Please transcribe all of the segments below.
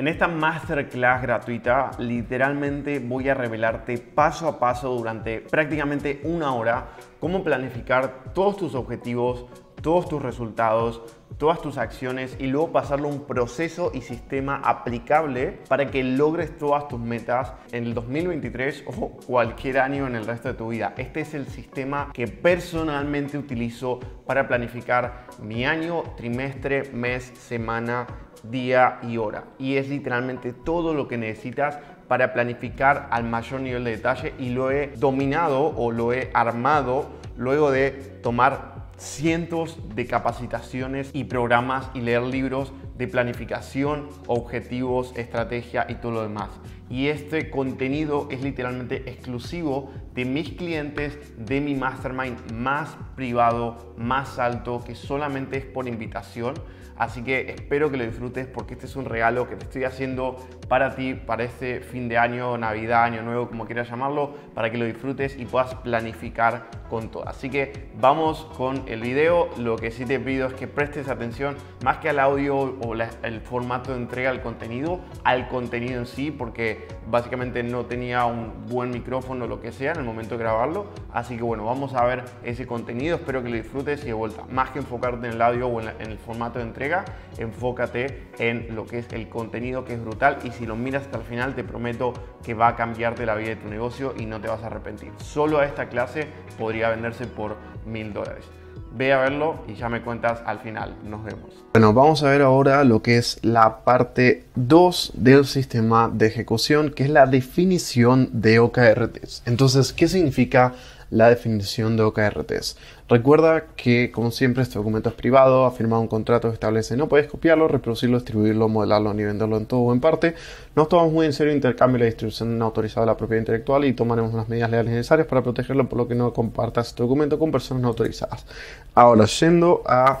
En esta masterclass gratuita literalmente voy a revelarte paso a paso durante prácticamente una hora cómo planificar todos tus objetivos todos tus resultados, todas tus acciones y luego pasarlo a un proceso y sistema aplicable para que logres todas tus metas en el 2023 o cualquier año en el resto de tu vida. Este es el sistema que personalmente utilizo para planificar mi año, trimestre, mes, semana, día y hora. Y es literalmente todo lo que necesitas para planificar al mayor nivel de detalle y lo he dominado o lo he armado luego de tomar cientos de capacitaciones y programas y leer libros de planificación, objetivos, estrategia y todo lo demás. Y este contenido es literalmente exclusivo de mis clientes, de mi mastermind más privado, más alto, que solamente es por invitación Así que espero que lo disfrutes porque este es un regalo que te estoy haciendo para ti, para este fin de año, Navidad, Año Nuevo, como quieras llamarlo, para que lo disfrutes y puedas planificar con todo. Así que vamos con el video. Lo que sí te pido es que prestes atención más que al audio o el formato de entrega al contenido, al contenido en sí, porque básicamente no tenía un buen micrófono o lo que sea en el momento de grabarlo. Así que bueno, vamos a ver ese contenido. Espero que lo disfrutes y de vuelta, más que enfocarte en el audio o en el formato de entrega enfócate en lo que es el contenido que es brutal y si lo miras hasta el final te prometo que va a cambiarte la vida de tu negocio y no te vas a arrepentir. Solo a esta clase podría venderse por mil dólares. Ve a verlo y ya me cuentas al final. Nos vemos. Bueno, vamos a ver ahora lo que es la parte 2 del sistema de ejecución, que es la definición de OKRTs. Entonces, ¿qué significa la definición de OKRTs? Recuerda que, como siempre, este documento es privado, ha firmado un contrato que establece no puedes copiarlo, reproducirlo, distribuirlo, modelarlo ni venderlo en todo o en parte. No tomamos muy en serio el intercambio y la distribución no autorizada de la propiedad intelectual y tomaremos las medidas legales necesarias para protegerlo, por lo que no compartas este documento con personas no autorizadas. Ahora, yendo a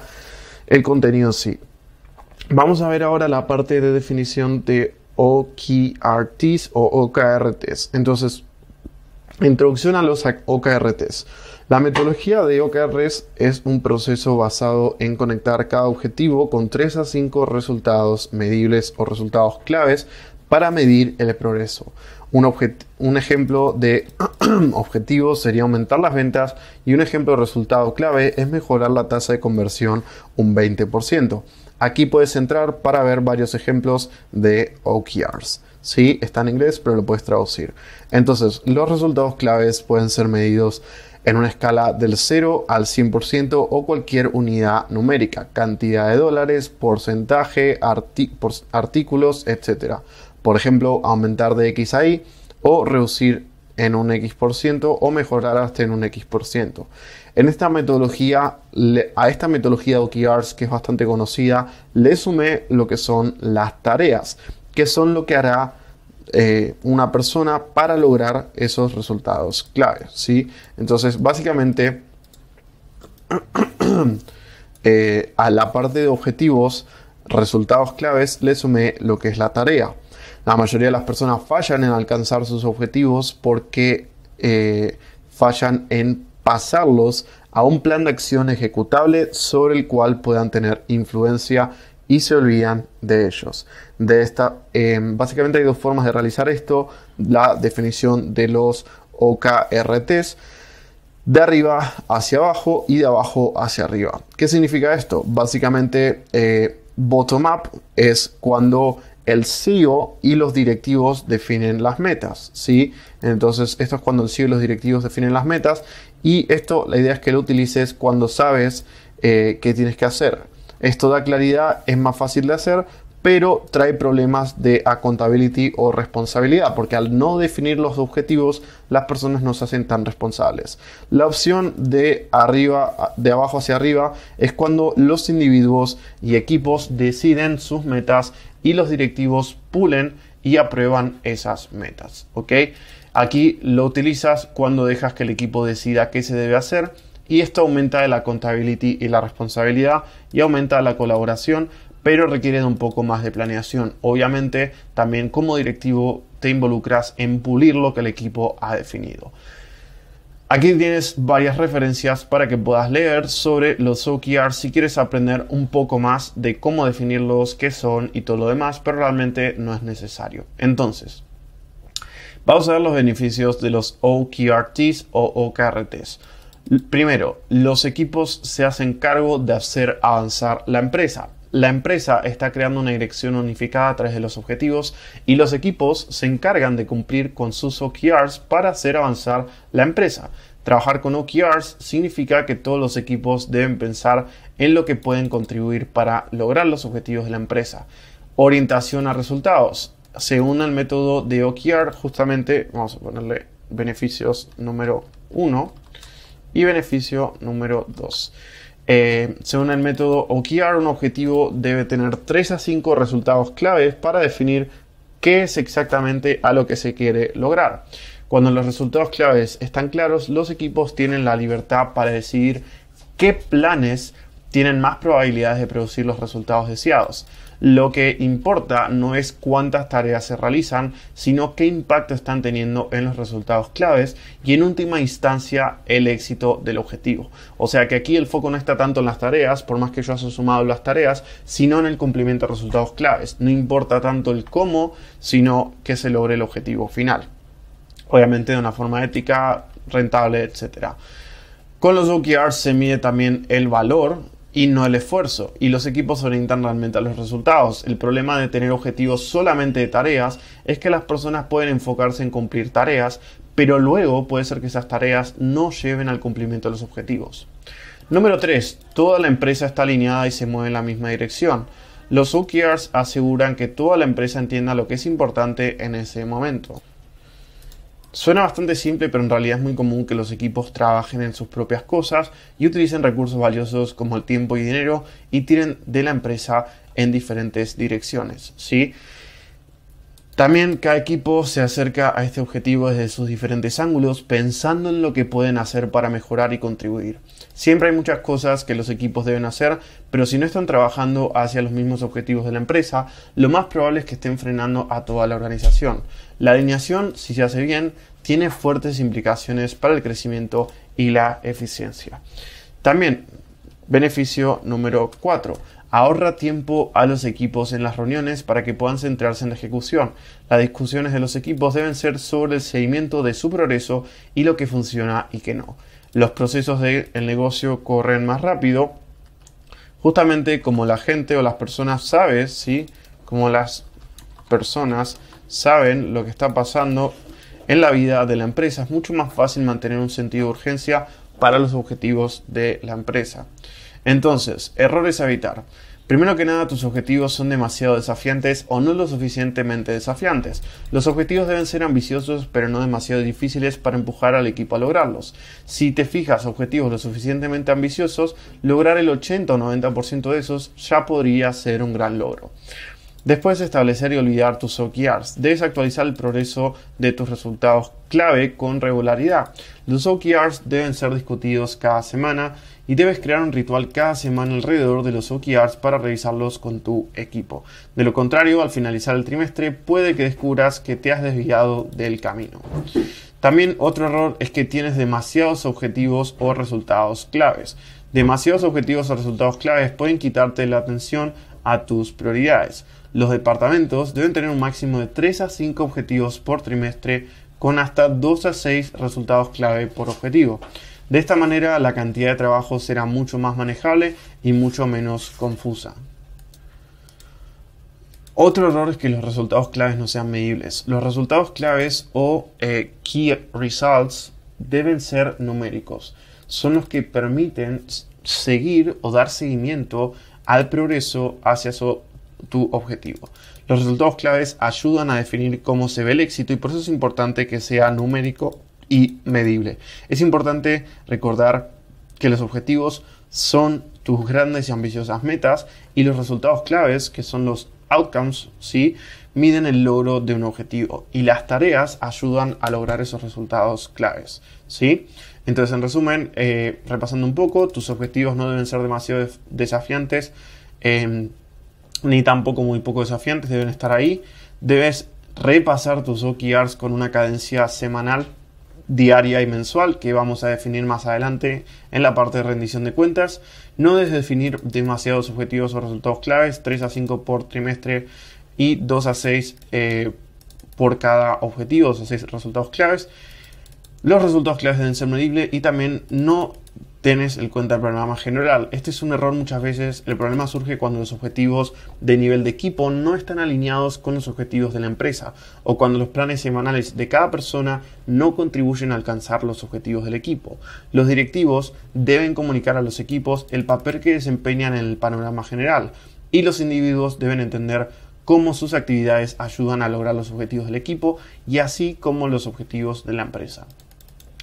el contenido sí. Vamos a ver ahora la parte de definición de OKRTs o OKRTs. Entonces, introducción a los OKRTs. La metodología de OKRs es un proceso basado en conectar cada objetivo con 3 a 5 resultados medibles o resultados claves para medir el progreso. Un, un ejemplo de objetivo sería aumentar las ventas y un ejemplo de resultado clave es mejorar la tasa de conversión un 20%. Aquí puedes entrar para ver varios ejemplos de OKRs. Sí, está en inglés, pero lo puedes traducir. Entonces, los resultados claves pueden ser medidos en una escala del 0 al 100% o cualquier unidad numérica, cantidad de dólares, porcentaje, artículos, etc. Por ejemplo, aumentar de X a Y o reducir en un X% o mejorar hasta en un X%. En esta metodología, a esta metodología de OKRs que es bastante conocida, le sumé lo que son las tareas, que son lo que hará eh, una persona para lograr esos resultados claves, ¿sí? Entonces, básicamente, eh, a la parte de objetivos, resultados claves, le sumé lo que es la tarea. La mayoría de las personas fallan en alcanzar sus objetivos porque eh, fallan en pasarlos a un plan de acción ejecutable sobre el cual puedan tener influencia y se olvidan de ellos. De esta, em, básicamente hay dos formas de realizar esto, la definición de los OKRTs, de arriba hacia abajo y de abajo hacia arriba. ¿Qué significa esto? Básicamente, eh, bottom-up es cuando el CEO y los directivos definen las metas, ¿sí? Entonces, esto es cuando el CEO y los directivos definen las metas y esto, la idea es que lo utilices cuando sabes eh, qué tienes que hacer. Esto da claridad, es más fácil de hacer, pero trae problemas de accountability o responsabilidad, porque al no definir los objetivos, las personas no se hacen tan responsables. La opción de arriba, de abajo hacia arriba, es cuando los individuos y equipos deciden sus metas y los directivos pulen y aprueban esas metas. Aquí lo utilizas cuando dejas que el equipo decida qué se debe hacer y esto aumenta la contabilidad y la responsabilidad y aumenta la colaboración, pero requiere de un poco más de planeación. Obviamente, también como directivo te involucras en pulir lo que el equipo ha definido. Aquí tienes varias referencias para que puedas leer sobre los OKR si quieres aprender un poco más de cómo definirlos, qué son y todo lo demás, pero realmente no es necesario. Entonces, vamos a ver los beneficios de los OKRTs o OKRTs. Primero, los equipos se hacen cargo de hacer avanzar la empresa. La empresa está creando una dirección unificada a través de los objetivos y los equipos se encargan de cumplir con sus OKRs para hacer avanzar la empresa. Trabajar con OKRs significa que todos los equipos deben pensar en lo que pueden contribuir para lograr los objetivos de la empresa. Orientación a resultados. Según el método de OKR, justamente, vamos a ponerle beneficios número uno. Y beneficio número 2. Eh, según el método OKR, un objetivo debe tener 3 a 5 resultados claves para definir qué es exactamente a lo que se quiere lograr. Cuando los resultados claves están claros, los equipos tienen la libertad para decidir qué planes tienen más probabilidades de producir los resultados deseados. Lo que importa no es cuántas tareas se realizan, sino qué impacto están teniendo en los resultados claves y en última instancia el éxito del objetivo. O sea que aquí el foco no está tanto en las tareas, por más que yo haya sumado las tareas, sino en el cumplimiento de resultados claves. No importa tanto el cómo, sino que se logre el objetivo final. Obviamente de una forma ética, rentable, etcétera. Con los OKRs se mide también el valor y no el esfuerzo. Y los equipos orientan realmente a los resultados. El problema de tener objetivos solamente de tareas es que las personas pueden enfocarse en cumplir tareas, pero luego puede ser que esas tareas no lleven al cumplimiento de los objetivos. Número 3. Toda la empresa está alineada y se mueve en la misma dirección. Los OKRs aseguran que toda la empresa entienda lo que es importante en ese momento. Suena bastante simple, pero en realidad es muy común que los equipos trabajen en sus propias cosas y utilicen recursos valiosos como el tiempo y dinero y tiren de la empresa en diferentes direcciones, ¿sí? También cada equipo se acerca a este objetivo desde sus diferentes ángulos, pensando en lo que pueden hacer para mejorar y contribuir. Siempre hay muchas cosas que los equipos deben hacer, pero si no están trabajando hacia los mismos objetivos de la empresa, lo más probable es que estén frenando a toda la organización. La alineación, si se hace bien, tiene fuertes implicaciones para el crecimiento y la eficiencia. También, beneficio número 4. Ahorra tiempo a los equipos en las reuniones para que puedan centrarse en la ejecución. Las discusiones de los equipos deben ser sobre el seguimiento de su progreso y lo que funciona y que no. Los procesos del negocio corren más rápido, justamente como la gente o las personas sabes, ¿sí? Como las personas saben lo que está pasando en la vida de la empresa. Es mucho más fácil mantener un sentido de urgencia para los objetivos de la empresa. Entonces, errores a evitar. Primero que nada, tus objetivos son demasiado desafiantes o no lo suficientemente desafiantes. Los objetivos deben ser ambiciosos pero no demasiado difíciles para empujar al equipo a lograrlos. Si te fijas objetivos lo suficientemente ambiciosos, lograr el 80 o 90% de esos ya podría ser un gran logro. Después establecer y olvidar tus OKRs. Debes actualizar el progreso de tus resultados clave con regularidad. Los OKRs deben ser discutidos cada semana y debes crear un ritual cada semana alrededor de los OKRs para revisarlos con tu equipo. De lo contrario, al finalizar el trimestre puede que descubras que te has desviado del camino. También otro error es que tienes demasiados objetivos o resultados claves. Demasiados objetivos o resultados claves pueden quitarte la atención a tus prioridades los departamentos deben tener un máximo de 3 a 5 objetivos por trimestre con hasta 2 a 6 resultados clave por objetivo. De esta manera la cantidad de trabajo será mucho más manejable y mucho menos confusa. Otro error es que los resultados claves no sean medibles. Los resultados claves o eh, key results deben ser numéricos. Son los que permiten seguir o dar seguimiento al progreso hacia su tu objetivo. Los resultados claves ayudan a definir cómo se ve el éxito y por eso es importante que sea numérico y medible. Es importante recordar que los objetivos son tus grandes y ambiciosas metas y los resultados claves, que son los outcomes, ¿sí? miden el logro de un objetivo y las tareas ayudan a lograr esos resultados claves. ¿sí? Entonces, en resumen, eh, repasando un poco, tus objetivos no deben ser demasiado desafiantes. Em, ni tampoco muy poco desafiantes, deben estar ahí. Debes repasar tus OKRs con una cadencia semanal, diaria y mensual que vamos a definir más adelante en la parte de rendición de cuentas. No debes definir demasiados objetivos o resultados claves, 3 a 5 por trimestre y 2 a 6 eh, por cada objetivo, o 6 resultados claves. Los resultados claves deben ser medibles y también no Tienes el cuenta el panorama general. Este es un error muchas veces. El problema surge cuando los objetivos de nivel de equipo no están alineados con los objetivos de la empresa o cuando los planes semanales de cada persona no contribuyen a alcanzar los objetivos del equipo. Los directivos deben comunicar a los equipos el papel que desempeñan en el panorama general y los individuos deben entender cómo sus actividades ayudan a lograr los objetivos del equipo y así como los objetivos de la empresa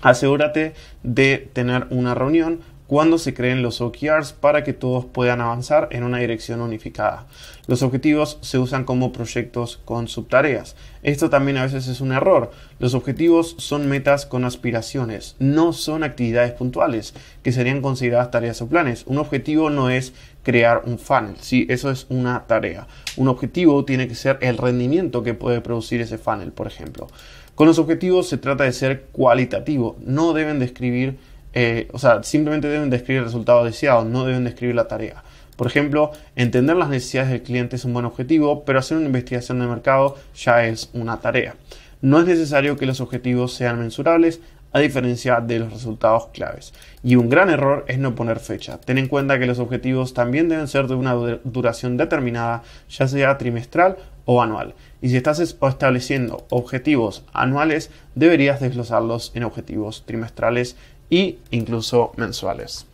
asegúrate de tener una reunión cuando se creen los OKRs para que todos puedan avanzar en una dirección unificada. Los objetivos se usan como proyectos con subtareas. Esto también a veces es un error. Los objetivos son metas con aspiraciones, no son actividades puntuales, que serían consideradas tareas o planes. Un objetivo no es crear un funnel, ¿sí? eso es una tarea. Un objetivo tiene que ser el rendimiento que puede producir ese funnel, por ejemplo. Con los objetivos se trata de ser cualitativo, no deben describir, eh, o sea, simplemente deben describir el resultado deseado, no deben describir la tarea. Por ejemplo, entender las necesidades del cliente es un buen objetivo, pero hacer una investigación de mercado ya es una tarea. No es necesario que los objetivos sean mensurables, a diferencia de los resultados claves. Y un gran error es no poner fecha. Ten en cuenta que los objetivos también deben ser de una duración determinada, ya sea trimestral o anual y si estás estableciendo objetivos anuales, deberías desglosarlos en objetivos trimestrales e incluso mensuales.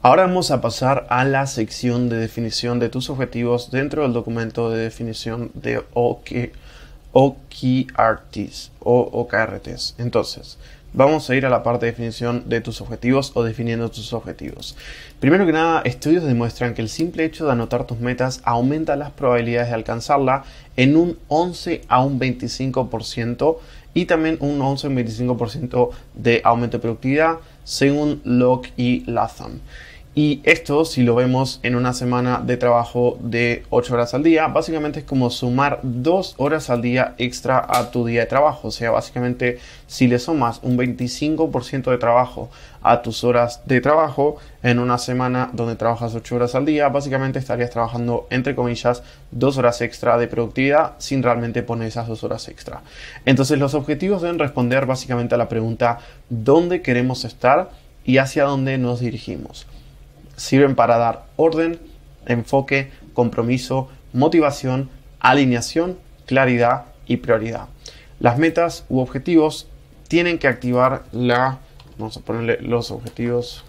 Ahora vamos a pasar a la sección de definición de tus objetivos dentro del documento de definición de OKRTs. o OKRTs. Entonces, vamos a ir a la parte de definición de tus objetivos o definiendo tus objetivos. Primero que nada, estudios demuestran que el simple hecho de anotar tus metas aumenta las probabilidades de alcanzarla en un 11 a un 25% y también un 11 a un 25% de aumento de productividad según Locke y Latham. Y esto, si lo vemos en una semana de trabajo de 8 horas al día, básicamente es como sumar 2 horas al día extra a tu día de trabajo. O sea, básicamente si le sumas un 25% de trabajo a tus horas de trabajo en una semana donde trabajas 8 horas al día, básicamente estarías trabajando, entre comillas, 2 horas extra de productividad sin realmente poner esas dos horas extra. Entonces los objetivos deben responder básicamente a la pregunta ¿dónde queremos estar? y hacia dónde nos dirigimos sirven para dar orden, enfoque, compromiso, motivación, alineación, claridad y prioridad. Las metas u objetivos tienen que activar la, vamos a ponerle los objetivos,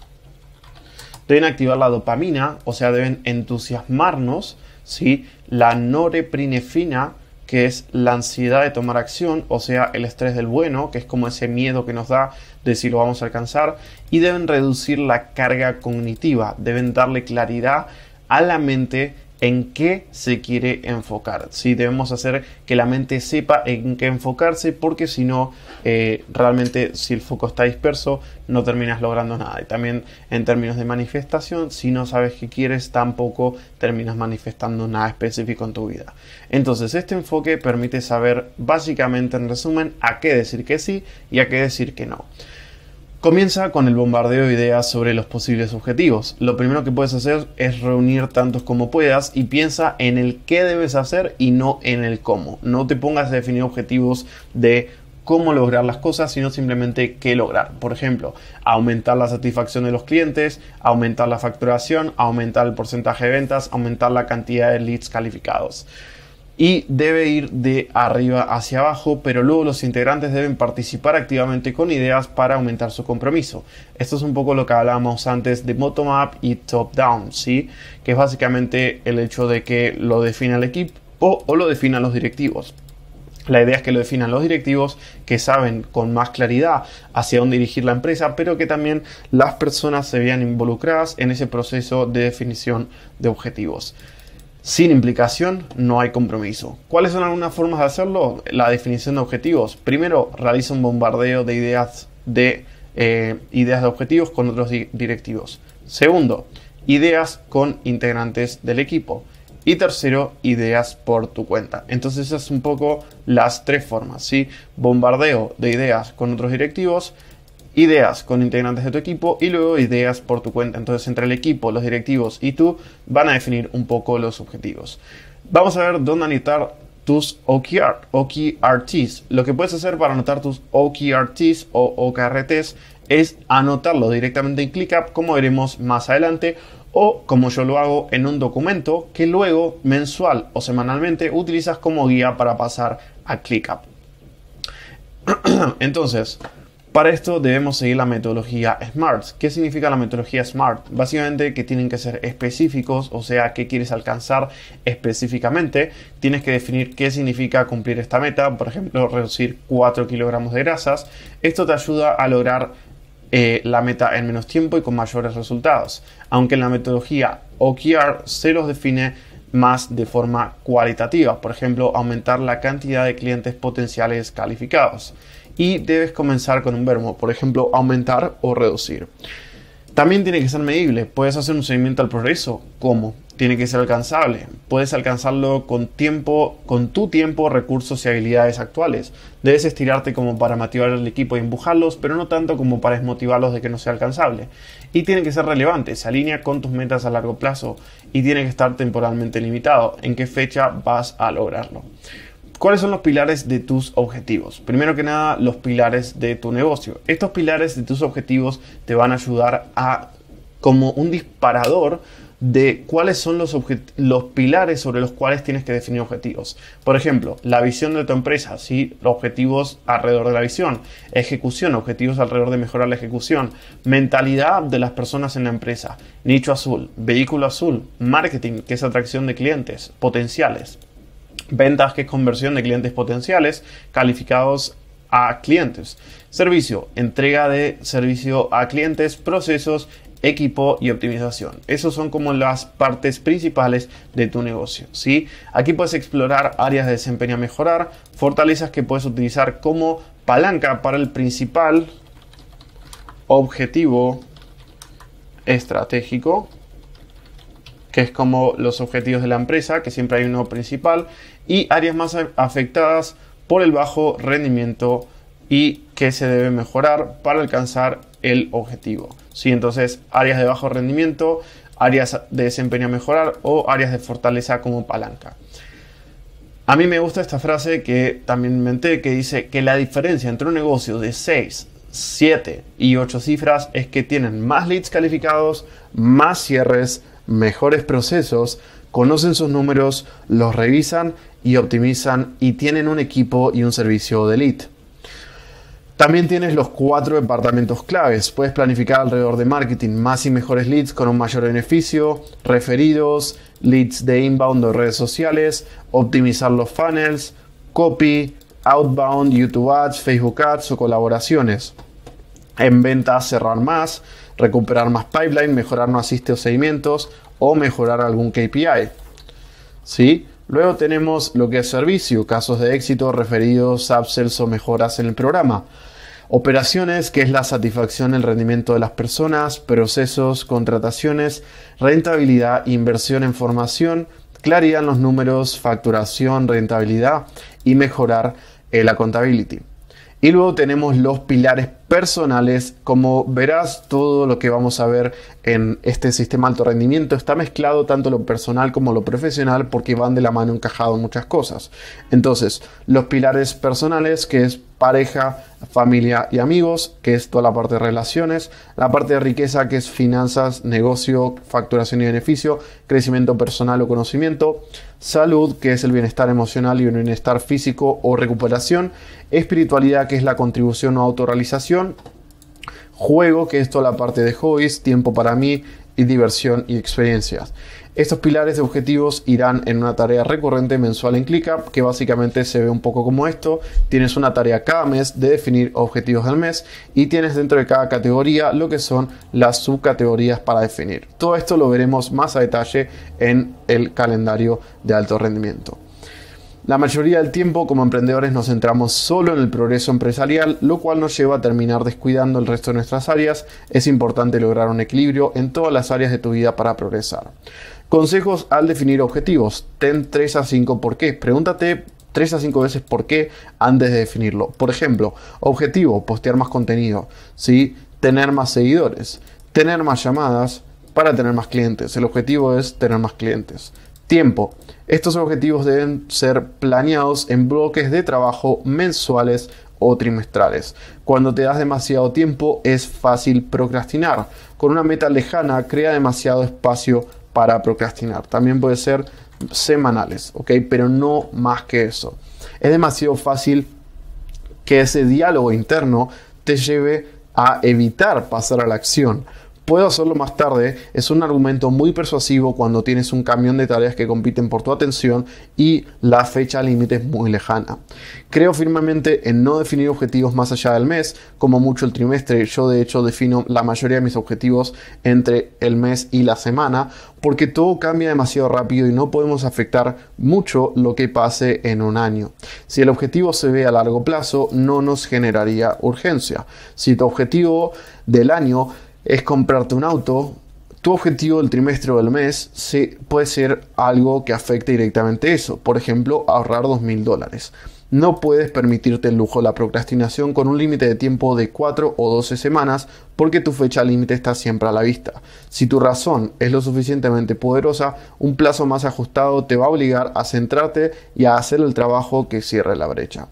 deben activar la dopamina, o sea, deben entusiasmarnos, ¿sí? la norepinefrina, que es la ansiedad de tomar acción, o sea, el estrés del bueno, que es como ese miedo que nos da de si lo vamos a alcanzar, y deben reducir la carga cognitiva, deben darle claridad a la mente en qué se quiere enfocar. Si Debemos hacer que la mente sepa en qué enfocarse porque si no, eh, realmente si el foco está disperso, no terminas logrando nada. Y también en términos de manifestación, si no sabes qué quieres, tampoco terminas manifestando nada específico en tu vida. Entonces, este enfoque permite saber básicamente, en resumen, a qué decir que sí y a qué decir que no. Comienza con el bombardeo de ideas sobre los posibles objetivos. Lo primero que puedes hacer es reunir tantos como puedas y piensa en el qué debes hacer y no en el cómo. No te pongas a definir objetivos de cómo lograr las cosas, sino simplemente qué lograr. Por ejemplo, aumentar la satisfacción de los clientes, aumentar la facturación, aumentar el porcentaje de ventas, aumentar la cantidad de leads calificados y debe ir de arriba hacia abajo, pero luego los integrantes deben participar activamente con ideas para aumentar su compromiso. Esto es un poco lo que hablábamos antes de bottom-up y top-down, ¿sí? Que es básicamente el hecho de que lo defina el equipo o lo definan los directivos. La idea es que lo definan los directivos que saben con más claridad hacia dónde dirigir la empresa, pero que también las personas se vean involucradas en ese proceso de definición de objetivos. Sin implicación no hay compromiso. ¿Cuáles son algunas formas de hacerlo? La definición de objetivos. Primero, realiza un bombardeo de ideas de, eh, ideas de objetivos con otros directivos. Segundo, ideas con integrantes del equipo. Y tercero, ideas por tu cuenta. Entonces esas son un poco las tres formas, ¿sí? Bombardeo de ideas con otros directivos, ideas con integrantes de tu equipo y luego ideas por tu cuenta. Entonces entre el equipo, los directivos y tú van a definir un poco los objetivos. Vamos a ver dónde anotar tus OKR, OKRTs. Lo que puedes hacer para anotar tus OKRTs o OKRTs es anotarlo directamente en ClickUp como veremos más adelante o como yo lo hago en un documento que luego mensual o semanalmente utilizas como guía para pasar a ClickUp. Entonces, para esto debemos seguir la metodología SMART. ¿Qué significa la metodología SMART? Básicamente que tienen que ser específicos, o sea, qué quieres alcanzar específicamente. Tienes que definir qué significa cumplir esta meta, por ejemplo, reducir 4 kilogramos de grasas. Esto te ayuda a lograr eh, la meta en menos tiempo y con mayores resultados. Aunque en la metodología OKR se los define más de forma cualitativa, por ejemplo, aumentar la cantidad de clientes potenciales calificados y debes comenzar con un verbo, por ejemplo, aumentar o reducir. También tiene que ser medible, puedes hacer un seguimiento al progreso, ¿cómo? Tiene que ser alcanzable, puedes alcanzarlo con tiempo, con tu tiempo, recursos y habilidades actuales. Debes estirarte como para motivar al equipo y empujarlos, pero no tanto como para desmotivarlos de que no sea alcanzable. Y tiene que ser relevante, se alinea con tus metas a largo plazo y tiene que estar temporalmente limitado, en qué fecha vas a lograrlo. ¿Cuáles son los pilares de tus objetivos? Primero que nada, los pilares de tu negocio. Estos pilares de tus objetivos te van a ayudar a como un disparador de cuáles son los, pilares sobre los cuales tienes que definir objetivos. Por ejemplo, la visión de tu empresa, ¿sí? objetivos alrededor de la visión, ejecución, objetivos alrededor de mejorar la ejecución, mentalidad de las personas en la empresa, nicho azul, vehículo azul, marketing, que es atracción de clientes, potenciales, ventas que es conversión de clientes potenciales calificados a clientes, servicio, entrega de servicio a clientes, procesos, equipo y optimización. Esas son como las partes principales de tu negocio, ¿sí? Aquí puedes explorar áreas de desempeño a mejorar, fortalezas que puedes utilizar como palanca para el principal objetivo estratégico que es como los objetivos de la empresa, que siempre hay uno principal, y áreas más afectadas por el bajo rendimiento y que se debe mejorar para alcanzar el objetivo. ¿Sí? Entonces, áreas de bajo rendimiento, áreas de desempeño a mejorar o áreas de fortaleza como palanca. A mí me gusta esta frase que también inventé que dice que la diferencia entre un negocio de 6, 7 y 8 cifras es que tienen más leads calificados, más cierres, mejores procesos, conocen sus números, los revisan y optimizan y tienen un equipo y un servicio de lead. También tienes los cuatro departamentos claves. Puedes planificar alrededor de marketing, más y mejores leads con un mayor beneficio, referidos, leads de inbound o redes sociales, optimizar los funnels, copy, outbound, YouTube Ads, Facebook Ads o colaboraciones. En ventas, cerrar más, recuperar más pipeline, mejorar no asiste o seguimientos o mejorar algún KPI. ¿Sí? Luego tenemos lo que es servicio, casos de éxito referidos, upsells o mejoras en el programa. Operaciones, que es la satisfacción, el rendimiento de las personas, procesos, contrataciones, rentabilidad, inversión en formación, claridad en los números, facturación, rentabilidad y mejorar eh, la contabilidad. Y luego tenemos los pilares personales. Como verás, todo lo que vamos a ver en este sistema alto rendimiento está mezclado tanto lo personal como lo profesional porque van de la mano encajado en muchas cosas. Entonces, los pilares personales, que es pareja, familia y amigos, que es toda la parte de relaciones, la parte de riqueza, que es finanzas, negocio, facturación y beneficio, crecimiento personal o conocimiento, salud, que es el bienestar emocional y el bienestar físico o recuperación, espiritualidad, que es la contribución o autorrealización, juego, que es toda la parte de hobbies, tiempo para mí y diversión y experiencias. Estos pilares de objetivos irán en una tarea recurrente mensual en ClickUp, que básicamente se ve un poco como esto. Tienes una tarea cada mes de definir objetivos del mes y tienes dentro de cada categoría lo que son las subcategorías para definir. Todo esto lo veremos más a detalle en el calendario de alto rendimiento. La mayoría del tiempo como emprendedores nos centramos solo en el progreso empresarial, lo cual nos lleva a terminar descuidando el resto de nuestras áreas. Es importante lograr un equilibrio en todas las áreas de tu vida para progresar. Consejos al definir objetivos. Ten 3 a 5 por qué. Pregúntate 3 a 5 veces por qué antes de definirlo. Por ejemplo, objetivo, postear más contenido, ¿sí? tener más seguidores, tener más llamadas para tener más clientes. El objetivo es tener más clientes tiempo. Estos objetivos deben ser planeados en bloques de trabajo mensuales o trimestrales. Cuando te das demasiado tiempo es fácil procrastinar. Con una meta lejana crea demasiado espacio para procrastinar. También puede ser semanales, ¿ok? Pero no más que eso. Es demasiado fácil que ese diálogo interno te lleve a evitar pasar a la acción puedo hacerlo más tarde es un argumento muy persuasivo cuando tienes un camión de tareas que compiten por tu atención y la fecha límite es muy lejana. Creo firmemente en no definir objetivos más allá del mes, como mucho el trimestre. Yo de hecho defino la mayoría de mis objetivos entre el mes y la semana, porque todo cambia demasiado rápido y no podemos afectar mucho lo que pase en un año. Si el objetivo se ve a largo plazo, no nos generaría urgencia. Si tu objetivo del año es comprarte un auto, tu objetivo del trimestre o del mes se, puede ser algo que afecte directamente eso. Por ejemplo, ahorrar dos mil dólares. No puedes permitirte el lujo de la procrastinación con un límite de tiempo de 4 o 12 semanas porque tu fecha límite está siempre a la vista. Si tu razón es lo suficientemente poderosa, un plazo más ajustado te va a obligar a centrarte y a hacer el trabajo que cierre la brecha.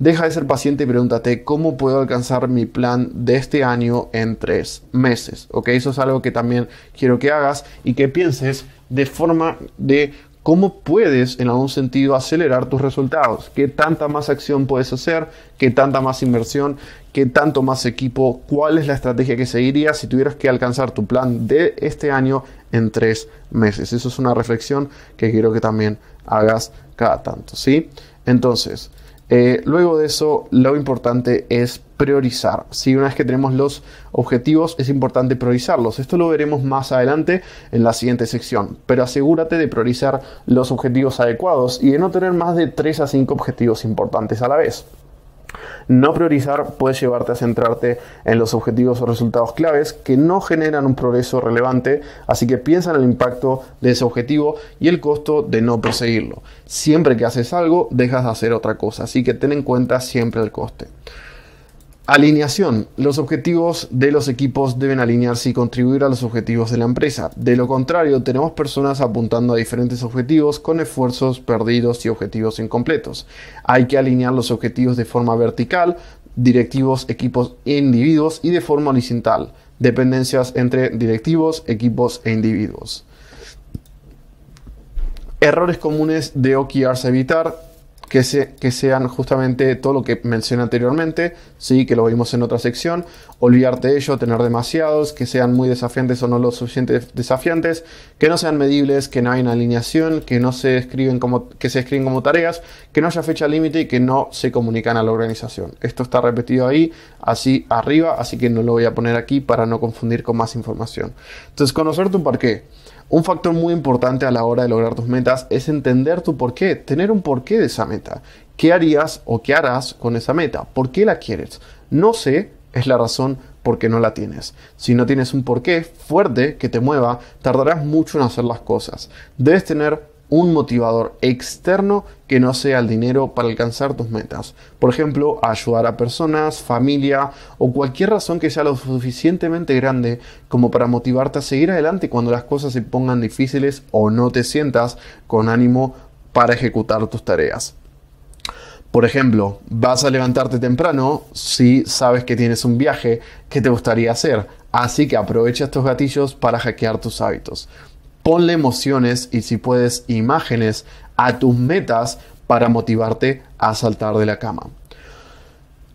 Deja de ser paciente y pregúntate cómo puedo alcanzar mi plan de este año en tres meses. ¿Ok? Eso es algo que también quiero que hagas y que pienses de forma de cómo puedes en algún sentido acelerar tus resultados, qué tanta más acción puedes hacer, qué tanta más inversión, qué tanto más equipo, cuál es la estrategia que seguirías si tuvieras que alcanzar tu plan de este año en tres meses. Eso es una reflexión que quiero que también hagas cada tanto, ¿sí? Entonces, eh, luego de eso, lo importante es priorizar. Si Una vez que tenemos los objetivos, es importante priorizarlos. Esto lo veremos más adelante en la siguiente sección, pero asegúrate de priorizar los objetivos adecuados y de no tener más de 3 a 5 objetivos importantes a la vez. No priorizar puede llevarte a centrarte en los objetivos o resultados claves que no generan un progreso relevante, así que piensa en el impacto de ese objetivo y el costo de no perseguirlo. Siempre que haces algo, dejas de hacer otra cosa, así que ten en cuenta siempre el coste. Alineación. Los objetivos de los equipos deben alinearse y contribuir a los objetivos de la empresa. De lo contrario, tenemos personas apuntando a diferentes objetivos con esfuerzos perdidos y objetivos incompletos. Hay que alinear los objetivos de forma vertical, directivos, equipos e individuos y de forma horizontal, dependencias entre directivos, equipos e individuos. Errores comunes de OKRs a evitar que, sean justamente todo lo que mencioné anteriormente, sí, que lo vimos en otra sección, olvidarte de ello, tener demasiados, que sean muy desafiantes o no lo suficientemente desafiantes, que no sean medibles, que no hay una alineación, que no se escriben como, que se escriben como tareas, que no haya fecha límite y que no se comunican a la organización. Esto está repetido ahí, así arriba, así que no lo voy a poner aquí para no confundir con más información. Entonces, conocer un parqué. Un factor muy importante a la hora de lograr tus metas es entender tu porqué, tener un porqué de esa meta. ¿Qué harías o qué harás con esa meta? ¿Por qué la quieres? No sé es la razón por qué no la tienes. Si no tienes un porqué fuerte que te mueva, tardarás mucho en hacer las cosas. Debes tener un motivador externo que no sea el dinero para alcanzar tus metas. Por ejemplo, ayudar a personas, familia o cualquier razón que sea lo suficientemente grande como para motivarte a seguir adelante cuando las cosas se pongan difíciles o no te sientas con ánimo para ejecutar tus tareas. Por ejemplo, vas a levantarte temprano si sabes que tienes un viaje que te gustaría hacer, así que aprovecha estos gatillos para hackear tus hábitos ponle emociones y si puedes imágenes a tus metas para motivarte a saltar de la cama.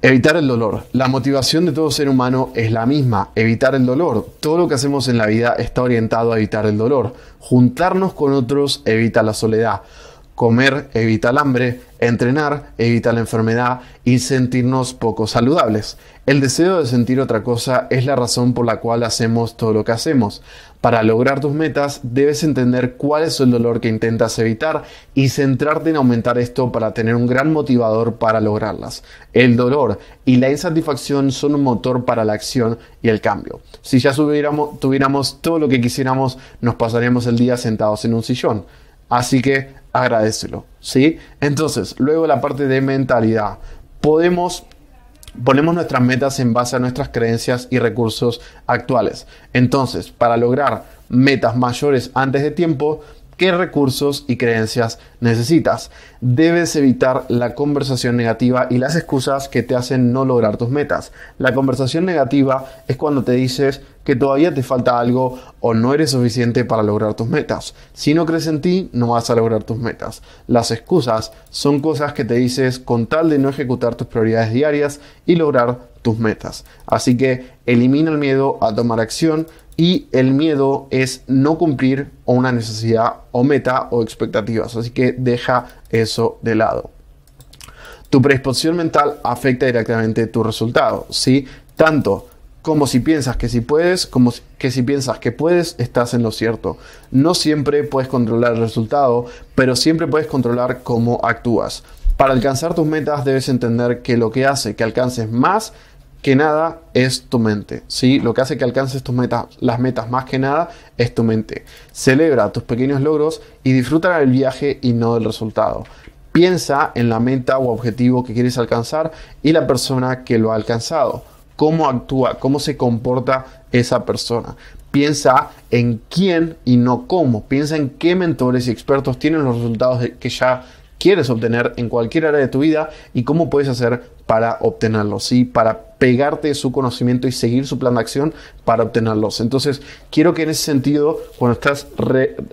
Evitar el dolor. La motivación de todo ser humano es la misma, evitar el dolor. Todo lo que hacemos en la vida está orientado a evitar el dolor. Juntarnos con otros evita la soledad. Comer evita el hambre, entrenar evita la enfermedad y sentirnos poco saludables. El deseo de sentir otra cosa es la razón por la cual hacemos todo lo que hacemos. Para lograr tus metas debes entender cuál es el dolor que intentas evitar y centrarte en aumentar esto para tener un gran motivador para lograrlas. El dolor y la insatisfacción son un motor para la acción y el cambio. Si ya tuviéramos, todo lo que quisiéramos, nos pasaríamos el día sentados en un sillón. Así que agradecelo, ¿sí? Entonces, luego la parte de mentalidad podemos Ponemos nuestras metas en base a nuestras creencias y recursos actuales. Entonces, para lograr metas mayores antes de tiempo, qué recursos y creencias necesitas. Debes evitar la conversación negativa y las excusas que te hacen no lograr tus metas. La conversación negativa es cuando te dices que todavía te falta algo o no eres suficiente para lograr tus metas. Si no crees en ti, no vas a lograr tus metas. Las excusas son cosas que te dices con tal de no ejecutar tus prioridades diarias y lograr tus metas. Así que elimina el miedo a tomar acción y el miedo es no cumplir una necesidad o meta o expectativas. Así que deja eso de lado. Tu predisposición mental afecta directamente tu resultado, ¿sí? Tanto como si piensas que si puedes, como que si piensas que puedes, estás en lo cierto. No siempre puedes controlar el resultado, pero siempre puedes controlar cómo actúas. Para alcanzar tus metas debes entender que lo que hace que alcances más que nada es tu mente. ¿sí? Lo que hace que alcances tus metas, las metas más que nada es tu mente. Celebra tus pequeños logros y disfruta del viaje y no del resultado. Piensa en la meta o objetivo que quieres alcanzar y la persona que lo ha alcanzado. Cómo actúa, cómo se comporta esa persona. Piensa en quién y no cómo. Piensa en qué mentores y expertos tienen los resultados que ya quieres obtener en cualquier área de tu vida y cómo puedes hacer para obtenerlos, ¿sí? Para pegarte su conocimiento y seguir su plan de acción para obtenerlos. Entonces, quiero que en ese sentido, cuando estás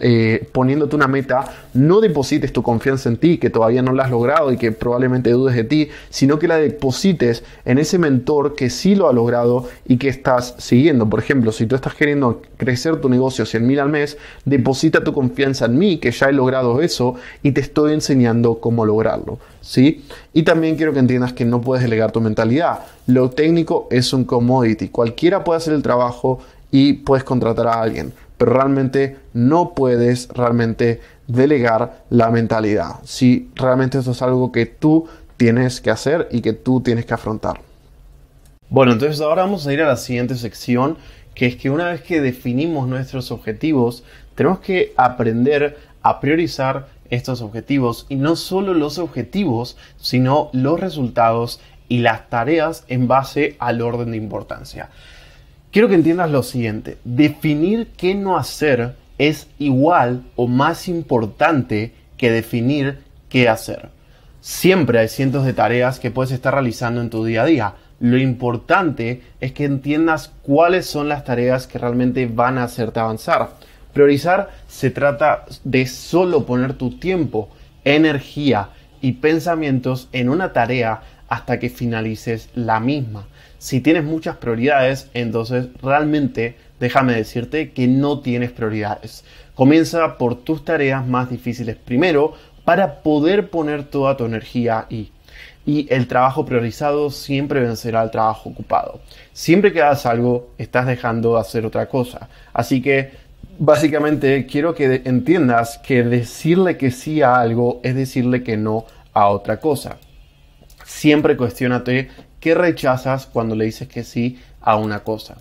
eh, poniéndote una meta, no deposites tu confianza en ti, que todavía no la has logrado y que probablemente dudes de ti, sino que la deposites en ese mentor que sí lo ha logrado y que estás siguiendo. Por ejemplo, si tú estás queriendo crecer tu negocio 100 mil al mes, deposita tu confianza en mí, que ya he logrado eso y te estoy enseñando cómo lograrlo. ¿sí? Y también quiero que entiendas que no puedes delegar tu mentalidad. Lo técnico es un commodity. Cualquiera puede hacer el trabajo y puedes contratar a alguien, pero realmente no puedes realmente delegar la mentalidad. Si realmente eso es algo que tú tienes que hacer y que tú tienes que afrontar. Bueno, entonces ahora vamos a ir a la siguiente sección, que es que una vez que definimos nuestros objetivos, tenemos que aprender a priorizar estos objetivos y no solo los objetivos, sino los resultados y las tareas en base al orden de importancia. Quiero que entiendas lo siguiente, definir qué no hacer es igual o más importante que definir qué hacer. Siempre hay cientos de tareas que puedes estar realizando en tu día a día. Lo importante es que entiendas cuáles son las tareas que realmente van a hacerte avanzar. Priorizar se trata de solo poner tu tiempo, energía y pensamientos en una tarea hasta que finalices la misma. Si tienes muchas prioridades, entonces realmente déjame decirte que no tienes prioridades. Comienza por tus tareas más difíciles primero para poder poner toda tu energía ahí. Y el trabajo priorizado siempre vencerá al trabajo ocupado. Siempre que hagas algo, estás dejando de hacer otra cosa. Así que básicamente quiero que entiendas que decirle que sí a algo es decirle que no a otra cosa. Siempre cuestionate qué rechazas cuando le dices que sí a una cosa.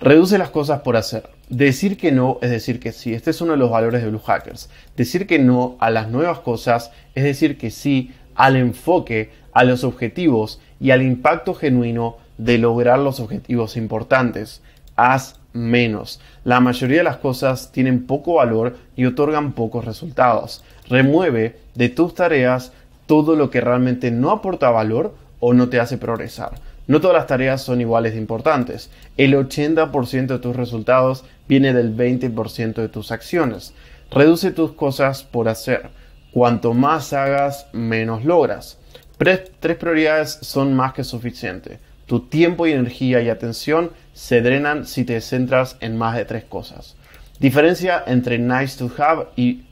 Reduce las cosas por hacer. Decir que no es decir que sí. Este es uno de los valores de Blue Hackers. Decir que no a las nuevas cosas es decir que sí al enfoque, a los objetivos y al impacto genuino de lograr los objetivos importantes. Haz menos. La mayoría de las cosas tienen poco valor y otorgan pocos resultados. Remueve de tus tareas todo lo que realmente no aporta valor o no te hace progresar. No todas las tareas son iguales de importantes. El 80% de tus resultados viene del 20% de tus acciones. Reduce tus cosas por hacer. Cuanto más hagas, menos logras. Tres, tres prioridades son más que suficiente. Tu tiempo y energía y atención se drenan si te centras en más de tres cosas. Diferencia entre nice to have y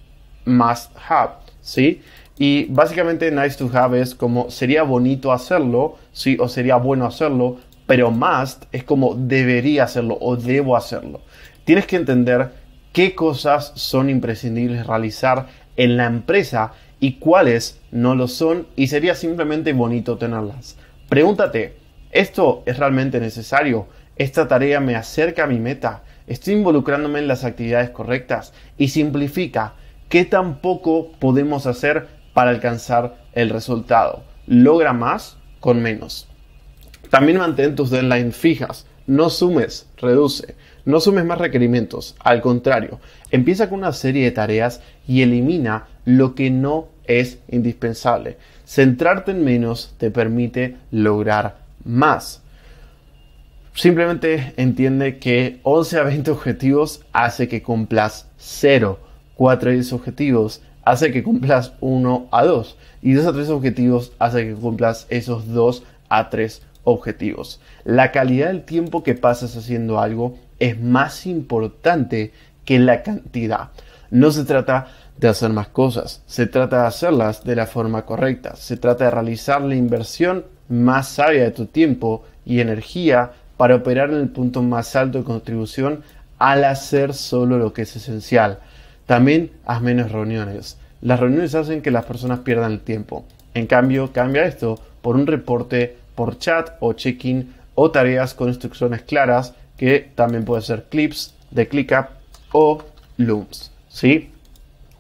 must have, ¿sí? Y básicamente nice to have es como sería bonito hacerlo, ¿sí? O sería bueno hacerlo, pero must es como debería hacerlo o debo hacerlo. Tienes que entender qué cosas son imprescindibles realizar en la empresa y cuáles no lo son y sería simplemente bonito tenerlas. Pregúntate, esto es realmente necesario. Esta tarea me acerca a mi meta. Estoy involucrándome en las actividades correctas y simplifica qué tan poco podemos hacer para alcanzar el resultado. Logra más con menos. También mantén tus deadlines fijas. No sumes, reduce. No sumes más requerimientos. Al contrario, empieza con una serie de tareas y elimina lo que no es indispensable. Centrarte en menos te permite lograr más. Simplemente entiende que 11 a 20 objetivos hace que cumplas 0, 4 a 10 objetivos hace que cumplas 1 a 2 y 2 a 3 objetivos hace que cumplas esos 2 a 3 objetivos. La calidad del tiempo que pasas haciendo algo es más importante que la cantidad. No se trata de hacer más cosas, se trata de hacerlas de la forma correcta, se trata de realizar la inversión más sabia de tu tiempo y energía para operar en el punto más alto de contribución al hacer solo lo que es esencial. También haz menos reuniones. Las reuniones hacen que las personas pierdan el tiempo. En cambio, cambia esto por un reporte, por chat o check-in o tareas con instrucciones claras que también pueden ser clips de ClickUp o Looms. ¿sí?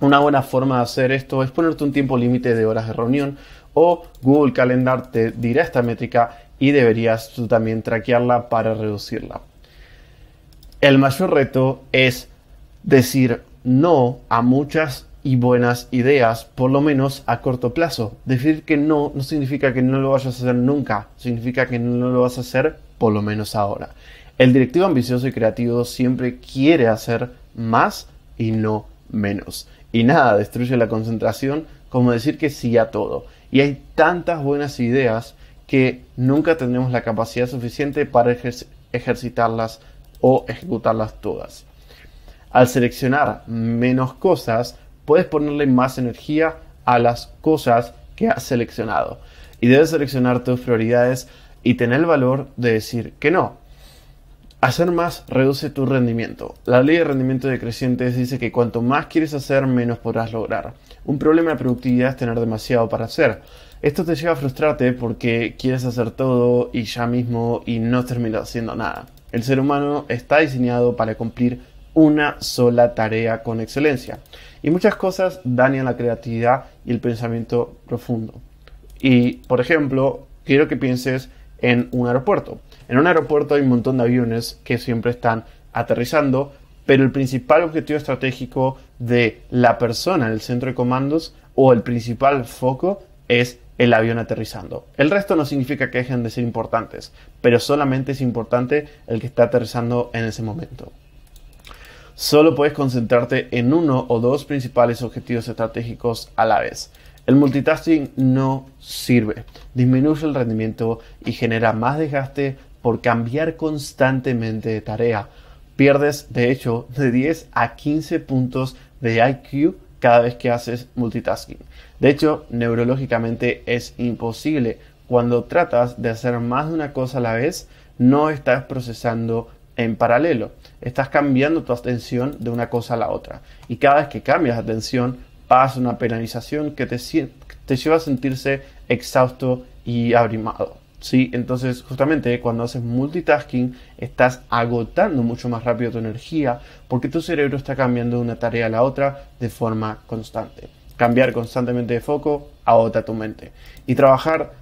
Una buena forma de hacer esto es ponerte un tiempo límite de horas de reunión o Google Calendar te dirá esta métrica y deberías tú también traquearla para reducirla. El mayor reto es decir no a muchas y buenas ideas, por lo menos a corto plazo. Decir que no no significa que no lo vayas a hacer nunca, significa que no lo vas a hacer por lo menos ahora. El directivo ambicioso y creativo siempre quiere hacer más y no menos. Y nada destruye la concentración como decir que sí a todo. Y hay tantas buenas ideas que nunca tendremos la capacidad suficiente para ejercitarlas o ejecutarlas todas. Al seleccionar menos cosas, puedes ponerle más energía a las cosas que has seleccionado. Y debes seleccionar tus prioridades y tener el valor de decir que no. Hacer más reduce tu rendimiento. La ley de rendimiento decreciente dice que cuanto más quieres hacer, menos podrás lograr. Un problema de productividad es tener demasiado para hacer. Esto te lleva a frustrarte porque quieres hacer todo y ya mismo y no terminas haciendo nada. El ser humano está diseñado para cumplir una sola tarea con excelencia. Y muchas cosas dañan la creatividad y el pensamiento profundo. Y, por ejemplo, quiero que pienses en un aeropuerto. En un aeropuerto hay un montón de aviones que siempre están aterrizando, pero el principal objetivo estratégico de la persona en el centro de comandos o el principal foco es el avión aterrizando. El resto no significa que dejen de ser importantes, pero solamente es importante el que está aterrizando en ese momento. Solo puedes concentrarte en uno o dos principales objetivos estratégicos a la vez. El multitasking no sirve, disminuye el rendimiento y genera más desgaste por cambiar constantemente de tarea. Pierdes, de hecho, de 10 a 15 puntos de IQ cada vez que haces multitasking. De hecho, neurológicamente es imposible. Cuando tratas de hacer más de una cosa a la vez, no estás procesando en paralelo. Estás cambiando tu atención de una cosa a la otra. Y cada vez que cambias atención, pasa una penalización que te, te lleva a sentirse exhausto y abrimado. ¿sí? Entonces, justamente cuando haces multitasking, estás agotando mucho más rápido tu energía porque tu cerebro está cambiando de una tarea a la otra de forma constante. Cambiar constantemente de foco agota tu mente. Y trabajar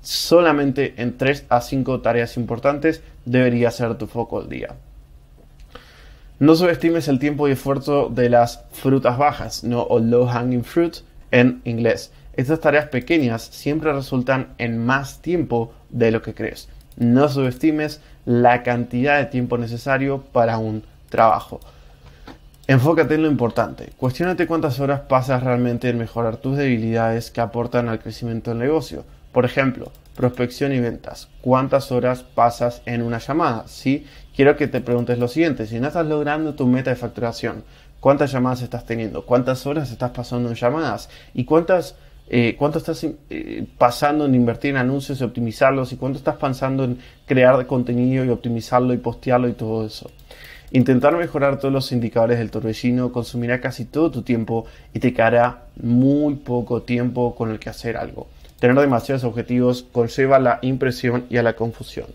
solamente en 3 a 5 tareas importantes debería ser tu foco al día. No subestimes el tiempo y esfuerzo de las frutas bajas, no o low hanging fruit en inglés. Estas tareas pequeñas siempre resultan en más tiempo de lo que crees. No subestimes la cantidad de tiempo necesario para un trabajo. Enfócate en lo importante. Cuestiónate cuántas horas pasas realmente en mejorar tus debilidades que aportan al crecimiento del negocio. Por ejemplo, prospección y ventas. ¿Cuántas horas pasas en una llamada? ¿Sí? Quiero que te preguntes lo siguiente. Si no estás logrando tu meta de facturación, ¿cuántas llamadas estás teniendo? ¿Cuántas horas estás pasando en llamadas? ¿Y cuántas eh, cuánto estás eh, pasando en invertir en anuncios y optimizarlos y cuánto estás pensando en crear contenido y optimizarlo y postearlo y todo eso. Intentar mejorar todos los indicadores del torbellino consumirá casi todo tu tiempo y te quedará muy poco tiempo con el que hacer algo. Tener demasiados objetivos conlleva la impresión y a la confusión.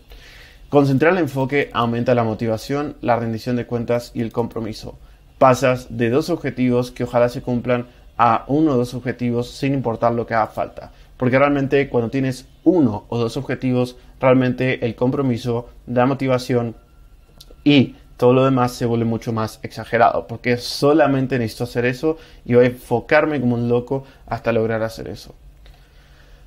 Concentrar el enfoque aumenta la motivación, la rendición de cuentas y el compromiso. Pasas de dos objetivos que ojalá se cumplan a uno o dos objetivos sin importar lo que haga falta. Porque realmente cuando tienes uno o dos objetivos, realmente el compromiso, da motivación y todo lo demás se vuelve mucho más exagerado. Porque solamente necesito hacer eso y voy a enfocarme como un loco hasta lograr hacer eso.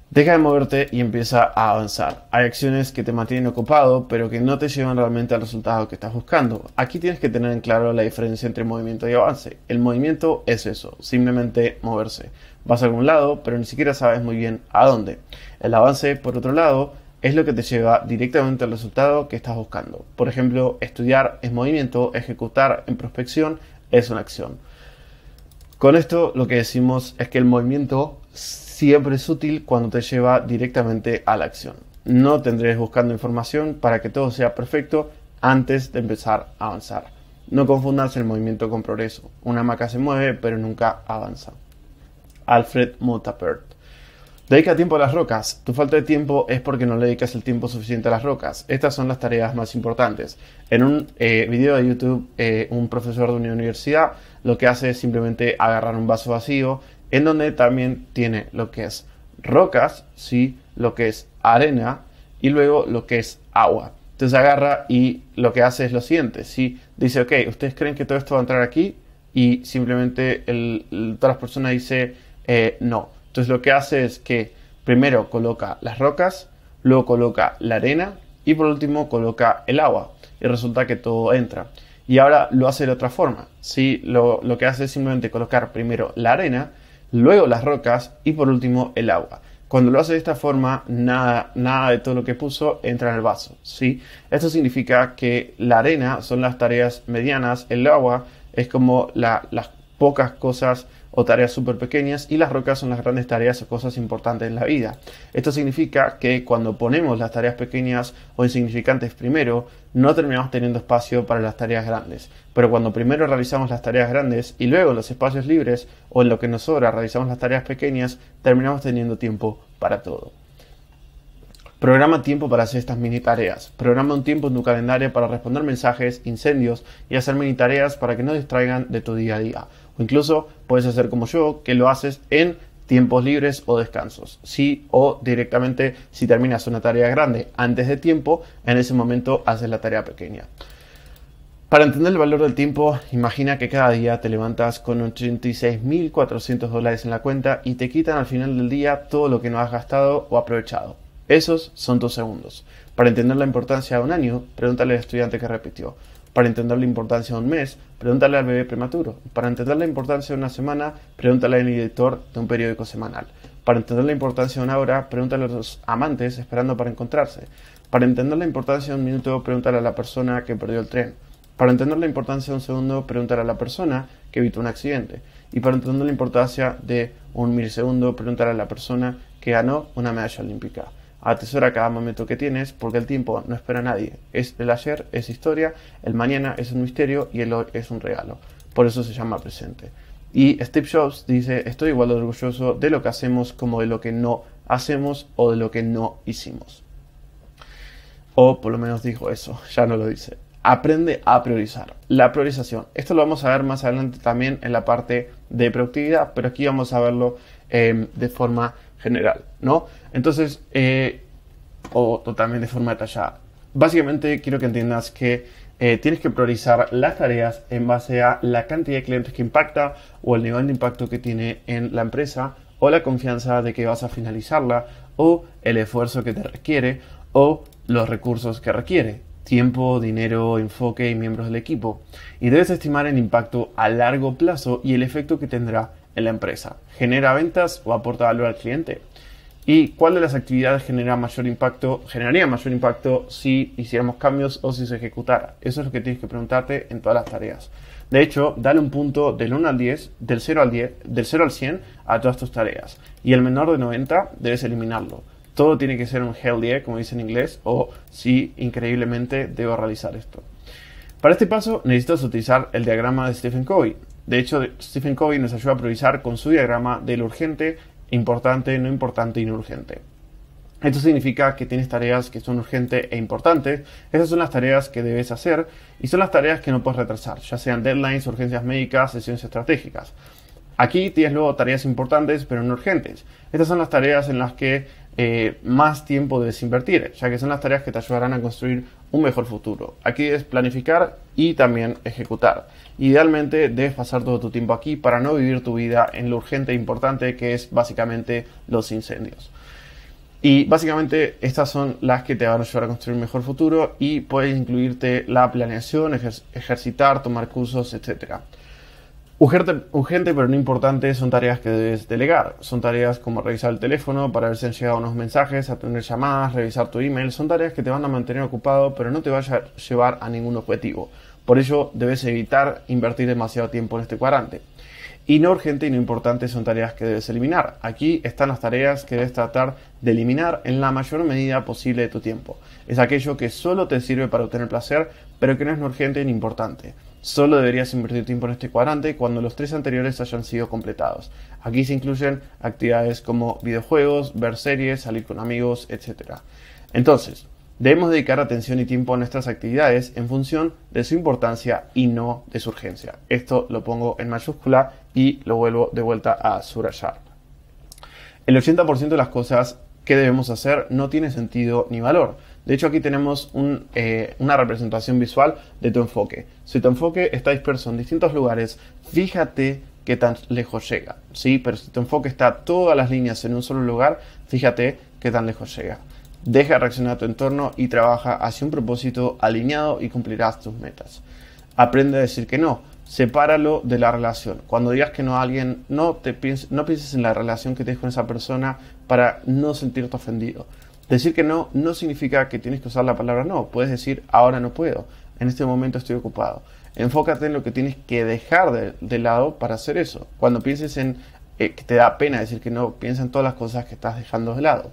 Deja de moverte y empieza a avanzar. Hay acciones que te mantienen ocupado, pero que no te llevan realmente al resultado que estás buscando. Aquí tienes que tener en claro la diferencia entre movimiento y avance. El movimiento es eso, simplemente moverse. Vas a algún lado, pero ni siquiera sabes muy bien a dónde. El avance, por otro lado, es lo que te lleva directamente al resultado que estás buscando. Por ejemplo, estudiar es movimiento, ejecutar en prospección es una acción. Con esto lo que decimos es que el movimiento siempre es útil cuando te lleva directamente a la acción. No tendréis buscando información para que todo sea perfecto antes de empezar a avanzar. No confundas el movimiento con progreso. Una maca se mueve pero nunca avanza. Alfred Mutapert. Dedica tiempo a las rocas. Tu falta de tiempo es porque no le dedicas el tiempo suficiente a las rocas. Estas son las tareas más importantes. En un eh, video de YouTube, eh, un profesor de una universidad lo que hace es simplemente agarrar un vaso vacío, en donde también tiene lo que es rocas, ¿sí? lo que es arena y luego lo que es agua. Entonces agarra y lo que hace es lo siguiente, ¿sí? dice, ok, ustedes creen que todo esto va a entrar aquí y simplemente todas las personas dice eh, no. Entonces lo que hace es que primero coloca las rocas, luego coloca la arena y por último coloca el agua y resulta que todo entra. Y ahora lo hace de otra forma, ¿sí? lo, lo que hace es simplemente colocar primero la arena, luego las rocas y por último el agua. Cuando lo hace de esta forma, nada, nada de todo lo que puso entra en el vaso. ¿sí? Esto significa que la arena son las tareas medianas, el agua es como las pocas cosas o tareas súper pequeñas y las rocas son las grandes tareas o cosas importantes en la vida. Esto significa que cuando ponemos las tareas pequeñas o insignificantes primero, no terminamos teniendo espacio para las tareas grandes. Pero cuando primero realizamos las tareas grandes y luego los espacios libres o en lo que nos sobra realizamos las tareas pequeñas, terminamos teniendo tiempo para todo. Programa tiempo para hacer estas mini tareas. Programa un tiempo en tu calendario para responder mensajes, incendios y hacer mini tareas para que no distraigan de tu día a día. O incluso puedes hacer como yo, que lo haces en tiempos libres o descansos. Sí, o directamente si terminas una tarea grande antes de tiempo, en ese momento haces la tarea pequeña. Para entender el valor del tiempo, imagina que cada día te levantas con 86.400 dólares en la cuenta y te quitan al final del día todo lo que no has gastado o aprovechado. Esos son tus segundos. Para entender la importancia de un año, pregúntale al estudiante que repitió. Para entender la importancia de un mes, pregúntale al bebé prematuro. Para entender la importancia de una semana, pregúntale al editor de un periódico semanal. Para entender la importancia de una hora, pregúntale a los amantes esperando para encontrarse. Para entender la importancia de un minuto, pregúntale a la persona que perdió el tren. Para entender la importancia de un segundo, pregúntale a la persona que evitó un accidente. Y para entender la importancia de un milisegundo, pregúntale a la persona que ganó una medalla olímpica. Atesora cada momento que tienes porque el tiempo no espera a nadie. Es el ayer es historia, el mañana es un misterio y el hoy es un regalo. Por eso se llama presente. Y Steve Jobs dice, estoy igual de orgulloso de lo que hacemos como de lo que no hacemos o de lo que no hicimos. O por lo menos dijo eso, ya no lo dice. Aprende a priorizar. La priorización. Esto lo vamos a ver más adelante también en la parte de productividad, pero aquí vamos a verlo em, de forma general, ¿no? Entonces, eh, o totalmente de forma detallada. Básicamente quiero que entiendas que eh, tienes que priorizar las tareas en base a la cantidad de clientes que impacta o el nivel de impacto que tiene en la empresa o la confianza de que vas a finalizarla o el esfuerzo que te requiere o los recursos que requiere tiempo, dinero, enfoque y miembros del equipo. Y debes estimar el impacto a largo plazo y el efecto que tendrá en la empresa. ¿Genera ventas o aporta valor al cliente? y cuál de las actividades genera mayor impacto, generaría mayor impacto si hiciéramos cambios o si se ejecutara. Eso es lo que tienes que preguntarte en todas las tareas. De hecho, dale un punto del 1 al 10, del 0 al 10, del 0 al 100 a todas tus tareas. Y el menor de 90 debes eliminarlo. Todo tiene que ser un hell yeah, como dice en inglés, o si increíblemente debo realizar esto. Para este paso necesitas utilizar el diagrama de Stephen Covey. De hecho, Stephen Covey nos ayuda a priorizar con su diagrama de lo urgente importante, no importante y no urgente. Esto significa que tienes tareas que son urgentes e importantes. Esas son las tareas que debes hacer y son las tareas que no puedes retrasar, ya sean deadlines, urgencias médicas, sesiones estratégicas. Aquí tienes luego tareas importantes pero no urgentes. Estas son las tareas en las que eh, más tiempo debes invertir, ya que son las tareas que te ayudarán a construir un mejor futuro. Aquí debes planificar y también ejecutar. Idealmente debes pasar todo tu tiempo aquí para no vivir tu vida en lo urgente e importante que es básicamente los incendios. Y básicamente estas son las que te van a ayudar a construir un mejor futuro y puedes incluirte la planeación, ejercitar, tomar cursos, etcétera. Urgente, pero no importante son tareas que debes delegar. Son tareas como revisar el teléfono para ver si han llegado unos mensajes, atender llamadas, revisar tu email. Son tareas que te van a mantener ocupado, pero no te van a llevar a ningún objetivo. Por ello, debes evitar invertir demasiado tiempo en este cuadrante. Y no urgente y no importante son tareas que debes eliminar. Aquí están las tareas que debes tratar de eliminar en la mayor medida posible de tu tiempo. Es aquello que solo te sirve para obtener placer, pero que no es urgente ni importante. Solo deberías invertir tiempo en este cuadrante cuando los tres anteriores hayan sido completados. Aquí se incluyen actividades como videojuegos, ver series, salir con amigos, etc. Entonces, debemos dedicar atención y tiempo a nuestras actividades en función de su importancia y no de su urgencia. Esto lo pongo en mayúscula y lo vuelvo de vuelta a subrayar. El 80% de las cosas que debemos hacer no tiene sentido ni valor de hecho, aquí tenemos eh, una representación visual de tu enfoque. Si tu enfoque está disperso en distintos lugares, fíjate qué tan lejos llega, ¿sí? Pero si tu enfoque está todas las líneas en un solo lugar, fíjate qué tan lejos llega. Deja reaccionar a tu entorno y trabaja hacia un propósito alineado y cumplirás tus metas. Aprende a decir que no, sepáralo de la relación. Cuando digas que no a alguien, no, pienses, no pienses en la relación que tienes con esa persona para no sentirte ofendido. Decir que no no significa que tienes que usar la palabra no. Puedes decir ahora no puedo, en este momento estoy ocupado. Enfócate en lo que tienes que dejar de, lado para hacer eso. Cuando pienses en eh, que te da pena decir que no, piensa en todas las cosas que estás dejando de lado.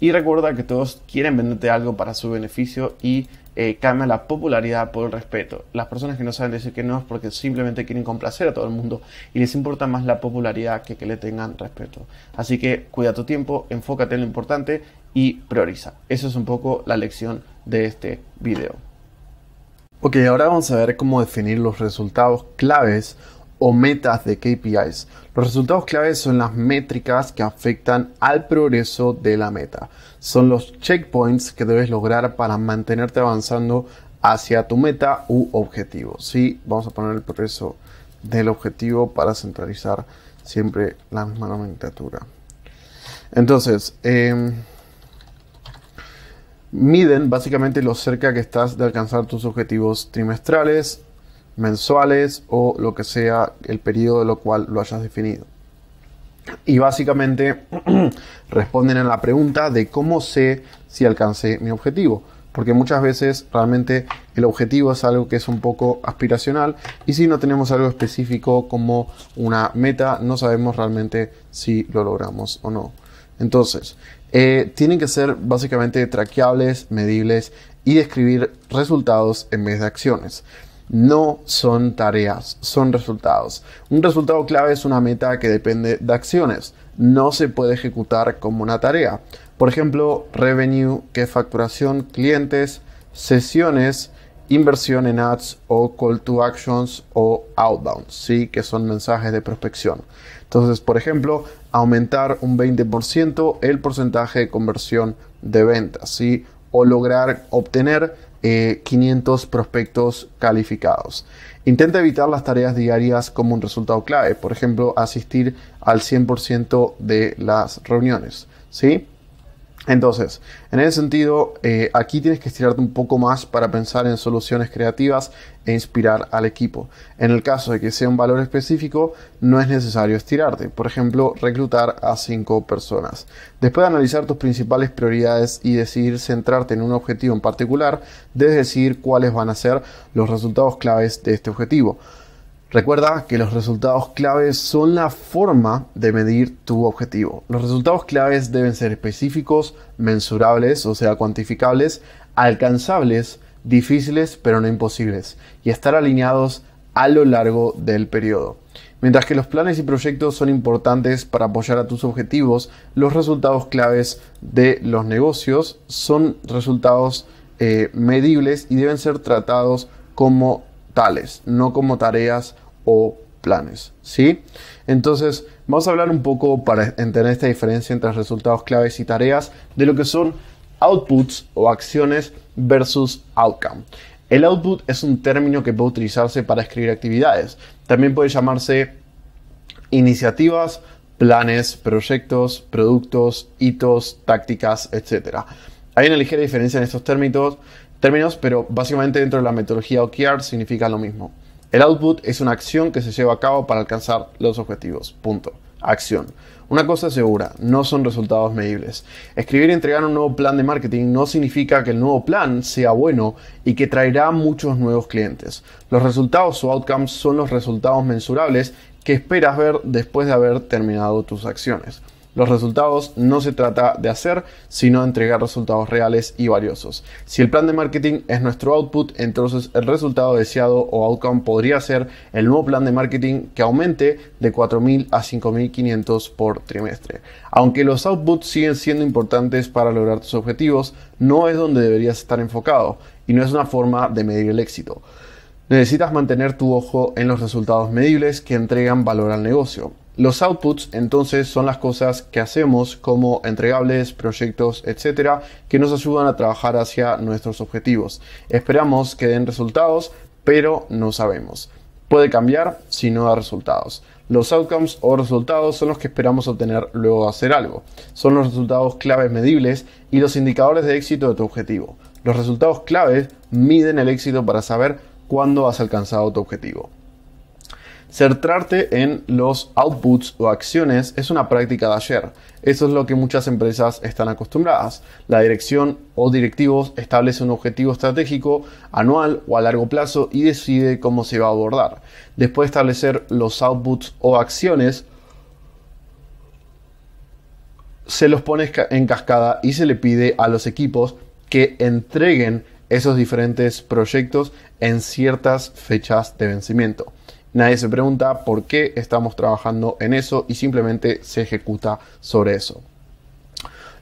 Y recuerda que todos quieren venderte algo para su beneficio y eh, cambia la popularidad por el respeto. Las personas que no saben decir que no es porque simplemente quieren complacer a todo el mundo y les importa más la popularidad que que le tengan respeto. Así que cuida tu tiempo, enfócate en lo importante y prioriza. Eso es un poco la lección de este video. Ok, ahora vamos a ver cómo definir los resultados claves o metas de KPIs. Los resultados claves son las métricas que afectan al progreso de la meta. Son los checkpoints que debes lograr para mantenerte avanzando hacia tu meta u objetivo. Sí, vamos a poner el progreso del objetivo para centralizar siempre la misma nomenclatura. Entonces, em, miden básicamente lo cerca que estás de alcanzar tus objetivos trimestrales mensuales o lo que sea el periodo de lo cual lo hayas definido. Y básicamente responden a la pregunta de cómo sé si alcancé mi objetivo. Porque muchas veces realmente el objetivo es algo que es un poco aspiracional y si no tenemos algo específico como una meta, no sabemos realmente si lo logramos o no. Entonces, eh, tienen que ser básicamente traqueables, medibles y describir resultados en vez de acciones no son tareas, son resultados. Un resultado clave es una meta que depende de acciones, no se puede ejecutar como una tarea. Por ejemplo, revenue, que es facturación, clientes, sesiones, inversión en ads o call to actions o outbound, ¿sí? que son mensajes de prospección. Entonces, por ejemplo, aumentar un 20% el porcentaje de conversión de ventas, ¿sí? o lograr obtener 500 eh, prospectos calificados. Intenta evitar las tareas diarias como un resultado clave, por ejemplo, asistir al 100% de las reuniones, ¿sí? Entonces, en ese sentido, eh, aquí tienes que estirarte un poco más para pensar en soluciones creativas e inspirar al equipo. En el caso de que sea un valor específico, no es necesario estirarte. Por ejemplo, reclutar a cinco personas. Después de analizar tus principales prioridades y decidir centrarte en un objetivo en particular, debes decidir cuáles van a ser los resultados claves de este objetivo. Recuerda que los resultados claves son la forma de medir tu objetivo. Los resultados claves deben ser específicos, mensurables, o sea, cuantificables, alcanzables, difíciles, pero no imposibles, y estar alineados a lo largo del periodo. Mientras que los planes y proyectos son importantes para apoyar a tus objetivos, los resultados claves de los negocios son resultados eh, medibles y deben ser tratados como tales, no como tareas o planes, ¿sí? Entonces, vamos a hablar un poco para entender esta diferencia entre resultados claves y tareas de lo que son outputs o acciones versus outcome. El output es un término que puede utilizarse para escribir actividades. También puede llamarse iniciativas, planes, proyectos, productos, hitos, tácticas, etc. Hay una ligera diferencia en estos términos, términos, pero básicamente dentro de la metodología OKR significa lo mismo. El output es una acción que se lleva a cabo para alcanzar los objetivos. Punto. Acción. Una cosa segura, no son resultados medibles. Escribir y entregar un nuevo plan de marketing no significa que el nuevo plan sea bueno y que traerá muchos nuevos clientes. Los resultados o outcomes son los resultados mensurables que esperas ver después de haber terminado tus acciones. Los resultados no se trata de hacer, sino de entregar resultados reales y valiosos. Si el plan de marketing es nuestro output, entonces el resultado deseado o outcome podría ser el nuevo plan de marketing que aumente de 4.000 a 5.500 por trimestre. Aunque los outputs siguen siendo importantes para lograr tus objetivos, no es donde deberías estar enfocado y no es una forma de medir el éxito. Necesitas mantener tu ojo en los resultados medibles que entregan valor al negocio. Los outputs entonces son las cosas que hacemos como entregables, proyectos, etcétera, que nos ayudan a trabajar hacia nuestros objetivos. Esperamos que den resultados, pero no sabemos. Puede cambiar si no da resultados. Los outcomes o resultados son los que esperamos obtener luego de hacer algo. Son los resultados claves medibles y los indicadores de éxito de tu objetivo. Los resultados claves miden el éxito para saber cuándo has alcanzado tu objetivo. Centrarte en los outputs o acciones es una práctica de ayer. Eso es lo que muchas empresas están acostumbradas. La dirección o directivos establece un objetivo estratégico anual o a largo plazo y decide cómo se va a abordar. Después de establecer los outputs o acciones, se los pone en cascada y se le pide a los equipos que entreguen esos diferentes proyectos en ciertas fechas de vencimiento. Nadie se pregunta por qué estamos trabajando en eso y simplemente se ejecuta sobre eso.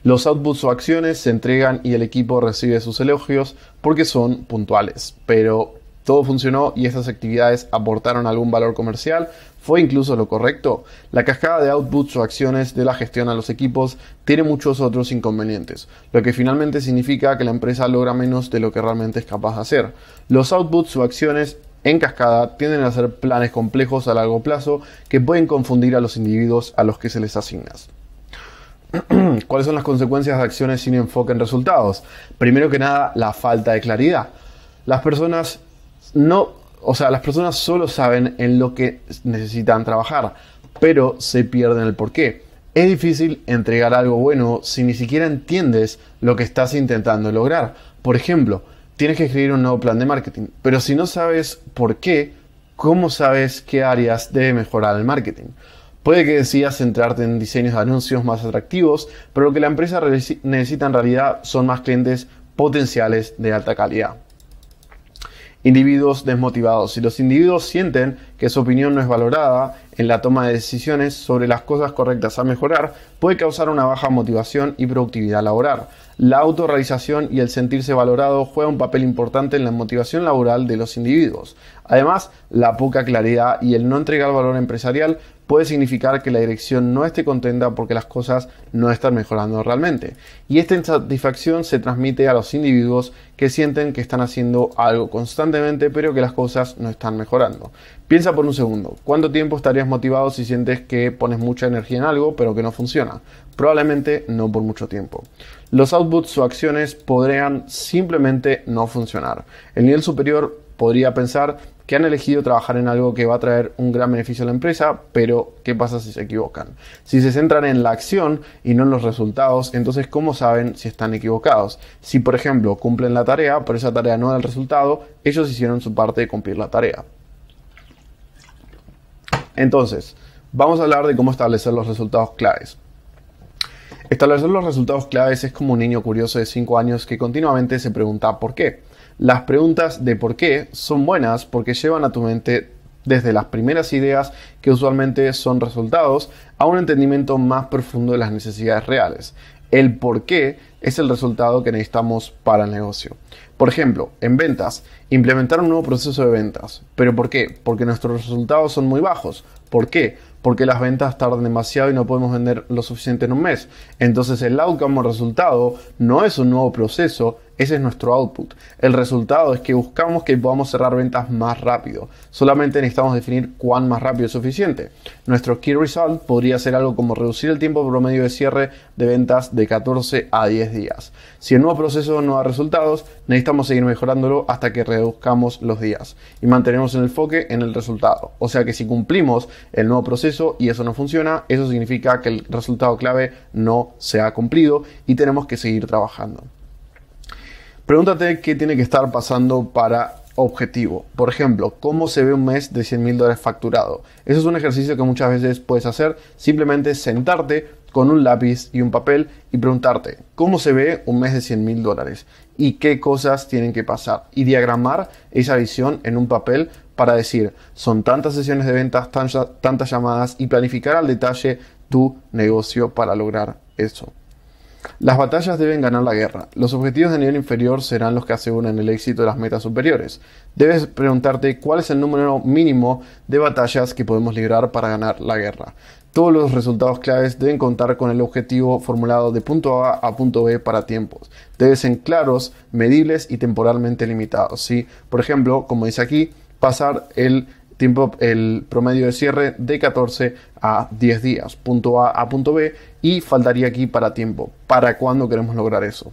Los outputs o acciones se entregan y el equipo recibe sus elogios porque son puntuales, pero todo funcionó y estas actividades aportaron algún valor comercial, fue incluso lo correcto. La cascada de outputs o acciones de la gestión a los equipos tiene muchos otros inconvenientes, lo que finalmente significa que la empresa logra menos de lo que realmente es capaz de hacer. Los outputs o acciones en cascada tienden a hacer planes complejos a largo plazo que pueden confundir a los individuos a los que se les asignas. ¿Cuáles son las consecuencias de acciones sin enfoque en resultados? Primero que nada, la falta de claridad. Las personas no, o sea, las personas solo saben en lo que necesitan trabajar, pero se pierden el porqué. Es difícil entregar algo bueno si ni siquiera entiendes lo que estás intentando lograr. Por ejemplo, tienes que escribir un nuevo plan de marketing. Pero si no sabes por qué, ¿cómo sabes qué áreas debe mejorar el marketing? Puede que decidas centrarte en diseños de anuncios más atractivos, pero lo que la empresa necesita en realidad son más clientes potenciales de alta calidad. Individuos desmotivados. Si los individuos sienten que su opinión no es valorada en la toma de decisiones sobre las cosas correctas a mejorar, puede causar una baja motivación y productividad laboral. La autorrealización y el sentirse valorado juega un papel importante en la motivación laboral de los individuos. Además, la poca claridad y el no entregar valor empresarial puede significar que la dirección no esté contenta porque las cosas no están mejorando realmente. Y esta insatisfacción se transmite a los individuos que sienten que están haciendo algo constantemente pero que las cosas no están mejorando. Piensa por un segundo, ¿cuánto tiempo estarías motivado si sientes que pones mucha energía en algo pero que no funciona? Probablemente no por mucho tiempo. Los outputs o acciones podrían simplemente no funcionar. El nivel superior podría pensar que han elegido trabajar en algo que va a traer un gran beneficio a la empresa, pero ¿qué pasa si se equivocan? Si se centran en la acción y no en los resultados, entonces ¿cómo saben si están equivocados? Si por ejemplo cumplen la tarea, pero esa tarea no da el resultado, ellos hicieron su parte de cumplir la tarea. Entonces, vamos a hablar de cómo establecer los resultados claves. Establecer los resultados claves es como un niño curioso de 5 años que continuamente se pregunta por qué. Las preguntas de por qué son buenas porque llevan a tu mente desde las primeras ideas, que usualmente son resultados, a un entendimiento más profundo de las necesidades reales. El por qué es el resultado que necesitamos para el negocio. Por ejemplo, en ventas, implementar un nuevo proceso de ventas. ¿Pero por qué? Porque nuestros resultados son muy bajos. ¿Por qué? Porque las ventas tardan demasiado y no podemos vender lo suficiente en un mes. Entonces el outcome o resultado no es un nuevo proceso, ese es nuestro output. El resultado es que buscamos que podamos cerrar ventas más rápido. Solamente necesitamos definir cuán más rápido es suficiente. Nuestro key result podría ser algo como reducir el tiempo promedio de cierre de ventas de 14 a 10 días. Si el nuevo proceso no da resultados, necesitamos seguir mejorándolo hasta que reduzcamos los días y mantenemos el enfoque en el resultado. O sea que si cumplimos el nuevo proceso y eso no funciona, eso significa que el resultado clave no se ha cumplido y tenemos que seguir trabajando. Pregúntate qué tiene que estar pasando para objetivo. Por ejemplo, ¿cómo se ve un mes de 100 mil dólares facturado? Eso es un ejercicio que muchas veces puedes hacer, simplemente sentarte con un lápiz y un papel y preguntarte, ¿cómo se ve un mes de 100 mil dólares? ¿Y qué cosas tienen que pasar? Y diagramar esa visión en un papel para decir, son tantas sesiones de ventas, tantas llamadas y planificar al detalle tu negocio para lograr eso. Las batallas deben ganar la guerra. Los objetivos de nivel inferior serán los que aseguren el éxito de las metas superiores. Debes preguntarte cuál es el número mínimo de batallas que podemos librar para ganar la guerra. Todos los resultados claves deben contar con el objetivo formulado de punto A a punto B para tiempos. Deben ser claros, medibles y temporalmente limitados. si Por ejemplo, como dice aquí, pasar el Tiempo, el promedio de cierre de 14 a 10 días, punto A a punto B, y faltaría aquí para tiempo. ¿Para cuándo queremos lograr eso?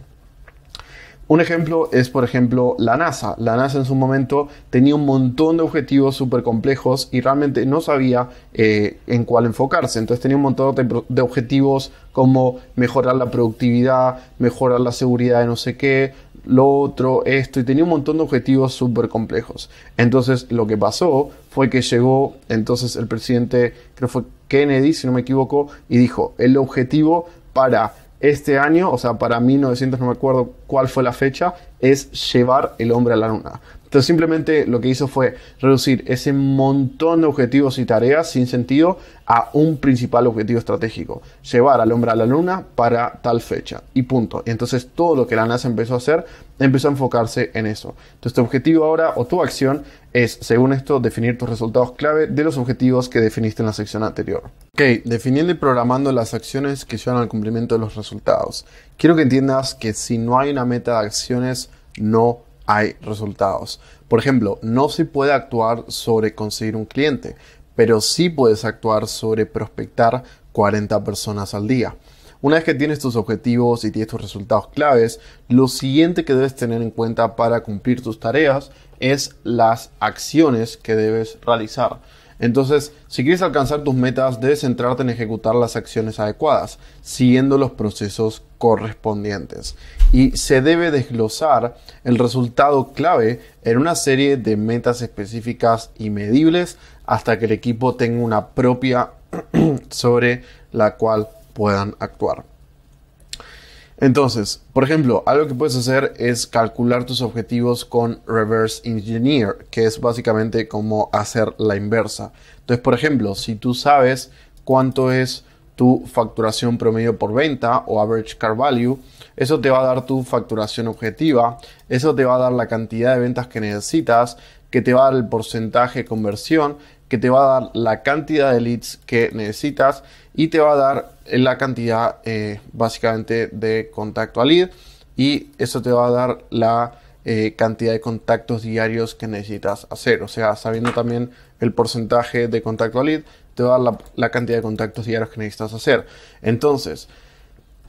Un ejemplo es, por ejemplo, la NASA. La NASA en su momento tenía un montón de objetivos súper complejos y realmente no sabía eh, en cuál enfocarse. Entonces tenía un montón de objetivos como mejorar la productividad, mejorar la seguridad de no sé qué, lo otro, esto, y tenía un montón de objetivos súper complejos. Entonces lo que pasó fue que llegó entonces el presidente, creo fue Kennedy, si no me equivoco, y dijo, el objetivo para este año, o sea, para 1900, no me acuerdo cuál fue la fecha, es llevar el hombre a la luna. Entonces simplemente lo que hizo fue reducir ese montón de objetivos y tareas sin sentido a un principal objetivo estratégico, llevar al hombre a la luna para tal fecha y punto. Y entonces todo lo que la NASA empezó a hacer empezó a enfocarse en eso. Entonces tu objetivo ahora o tu acción es, según esto, definir tus resultados clave de los objetivos que definiste en la sección anterior. Ok, definiendo y programando las acciones que llevan al cumplimiento de los resultados. Quiero que entiendas que si no hay una meta de acciones, no hay resultados. Por ejemplo, no se puede actuar sobre conseguir un cliente, pero sí puedes actuar sobre prospectar 40 personas al día. Una vez que tienes tus objetivos y tienes tus resultados claves, lo siguiente que debes tener en cuenta para cumplir tus tareas es las acciones que debes realizar. Entonces, si quieres alcanzar tus metas, debes centrarte en ejecutar las acciones adecuadas, siguiendo los procesos correspondientes. Y se debe desglosar el resultado clave en una serie de metas específicas y medibles hasta que el equipo tenga una propia sobre la cual puedan actuar. Entonces, por ejemplo, algo que puedes hacer es calcular tus objetivos con reverse engineer, que es básicamente como hacer la inversa. Entonces, por ejemplo, si tú sabes cuánto es tu facturación promedio por venta o average car value, eso te va a dar tu facturación objetiva, eso te va a dar la cantidad de ventas que necesitas, que te va a dar el porcentaje de conversión, que te va a dar la cantidad de leads que necesitas y te va a dar la cantidad eh, básicamente de contacto a lead y eso te va a dar la eh, cantidad de contactos diarios que necesitas hacer. O sea, sabiendo también el porcentaje de contacto a lead, te va a dar la, cantidad de contactos diarios que necesitas hacer. Entonces,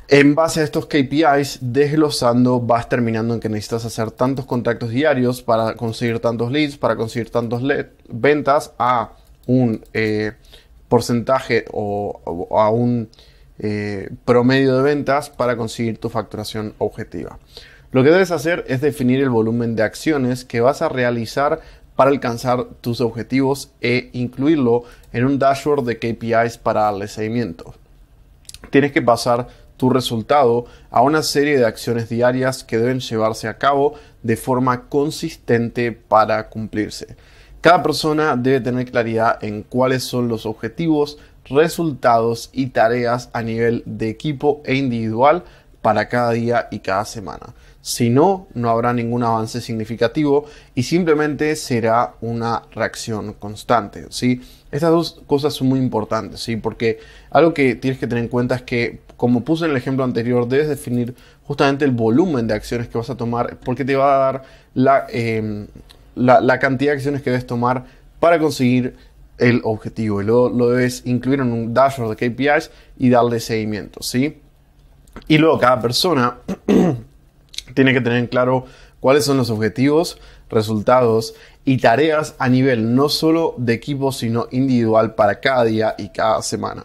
en base a estos KPIs, desglosando, vas terminando en que necesitas hacer tantos contactos diarios para conseguir tantos leads, para conseguir tantos ventas a un eh, porcentaje o, a un eh, promedio de ventas para conseguir tu facturación objetiva. Lo que debes hacer es definir el volumen de acciones que vas a realizar para alcanzar tus objetivos e incluirlo en un dashboard de KPIs para darle seguimiento. Tienes que pasar tu resultado a una serie de acciones diarias que deben llevarse a cabo de forma consistente para cumplirse. Cada persona debe tener claridad en cuáles son los objetivos resultados y tareas a nivel de equipo e individual para cada día y cada semana. Si no, no habrá ningún avance significativo y simplemente será una reacción constante, ¿sí? Estas dos cosas son muy importantes, ¿sí? Porque algo que tienes que tener en cuenta es que, como puse en el ejemplo anterior, debes definir justamente el volumen de acciones que vas a tomar porque te va a dar la, em, la cantidad de acciones que debes tomar para conseguir el objetivo y luego lo debes incluir en un dashboard de KPIs y darle seguimiento, ¿sí? Y luego cada persona tiene que tener claro cuáles son los objetivos, resultados y tareas a nivel no solo de equipo, sino individual para cada día y cada semana.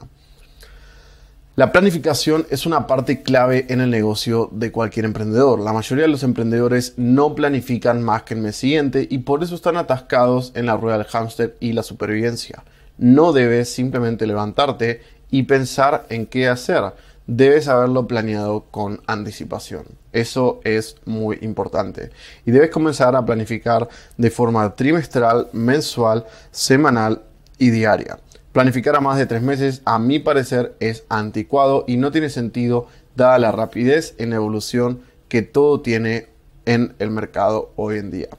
La planificación es una parte clave en el negocio de cualquier emprendedor. La mayoría de los emprendedores no planifican más que el mes siguiente y por eso están atascados en la rueda del hámster y la supervivencia. No debes simplemente levantarte y pensar en qué hacer. Debes haberlo planeado con anticipación. Eso es muy importante. Y debes comenzar a planificar de forma trimestral, mensual, semanal y diaria. Planificar a más de tres meses, a mi parecer, es anticuado y no tiene sentido dada la rapidez en la evolución que todo tiene en el mercado hoy en día.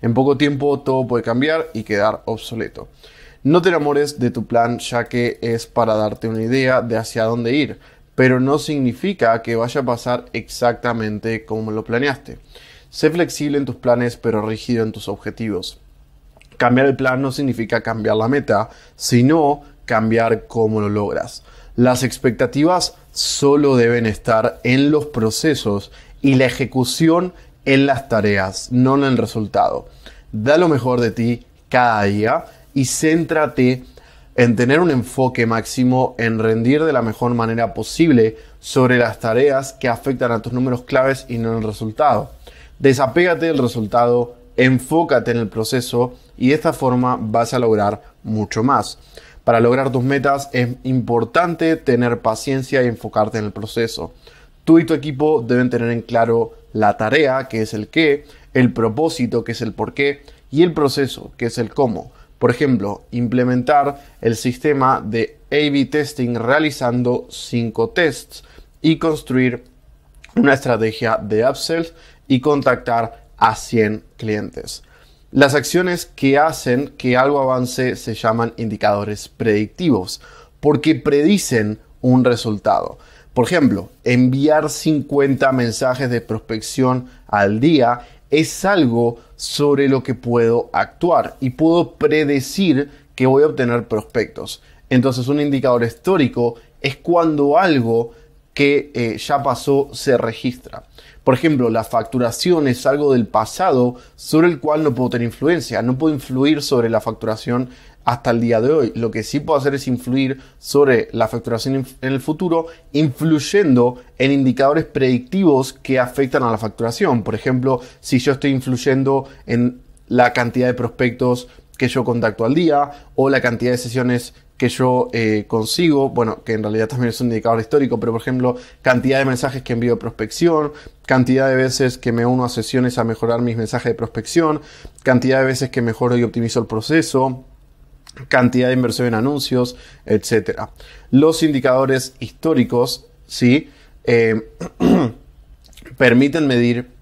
En poco tiempo todo puede cambiar y quedar obsoleto. No te enamores de tu plan ya que es para darte una idea de hacia dónde ir, pero no significa que vaya a pasar exactamente como lo planeaste. Sé flexible en tus planes pero rígido en tus objetivos. Cambiar el plan no significa cambiar la meta, sino cambiar cómo lo logras. Las expectativas solo deben estar en los procesos y la ejecución en las tareas, no en el resultado. Da lo mejor de ti cada día y céntrate en tener un enfoque máximo, en rendir de la mejor manera posible sobre las tareas que afectan a tus números claves y no en el resultado. Desapégate del resultado enfócate en el proceso y de esta forma vas a lograr mucho más. Para lograr tus metas es importante tener paciencia y enfocarte en el proceso. Tú y tu equipo deben tener en claro la tarea, que es el qué, el propósito, que es el por qué, y el proceso, que es el cómo. Por ejemplo, implementar el sistema de A-B testing realizando cinco tests y construir una estrategia de upsells y contactar a 100 clientes. Las acciones que hacen que algo avance se llaman indicadores predictivos, porque predicen un resultado. Por ejemplo, enviar 50 mensajes de prospección al día es algo sobre lo que puedo actuar y puedo predecir que voy a obtener prospectos. Entonces un indicador histórico es cuando algo que eh, ya pasó se registra. Por ejemplo, la facturación es algo del pasado sobre el cual no puedo tener influencia. No puedo influir sobre la facturación hasta el día de hoy. Lo que sí puedo hacer es influir sobre la facturación en el futuro, influyendo en indicadores predictivos que afectan a la facturación. Por ejemplo, si yo estoy influyendo en la cantidad de prospectos que yo contacto al día o la cantidad de sesiones que yo eh, consigo, bueno, que en realidad también es un indicador histórico, pero por ejemplo, cantidad de mensajes que envío de prospección, cantidad de veces que me uno a sesiones a mejorar mis mensajes de prospección, cantidad de veces que mejoro y optimizo el proceso, cantidad de inversión en anuncios, etcétera Los indicadores históricos, sí, eh, permiten medir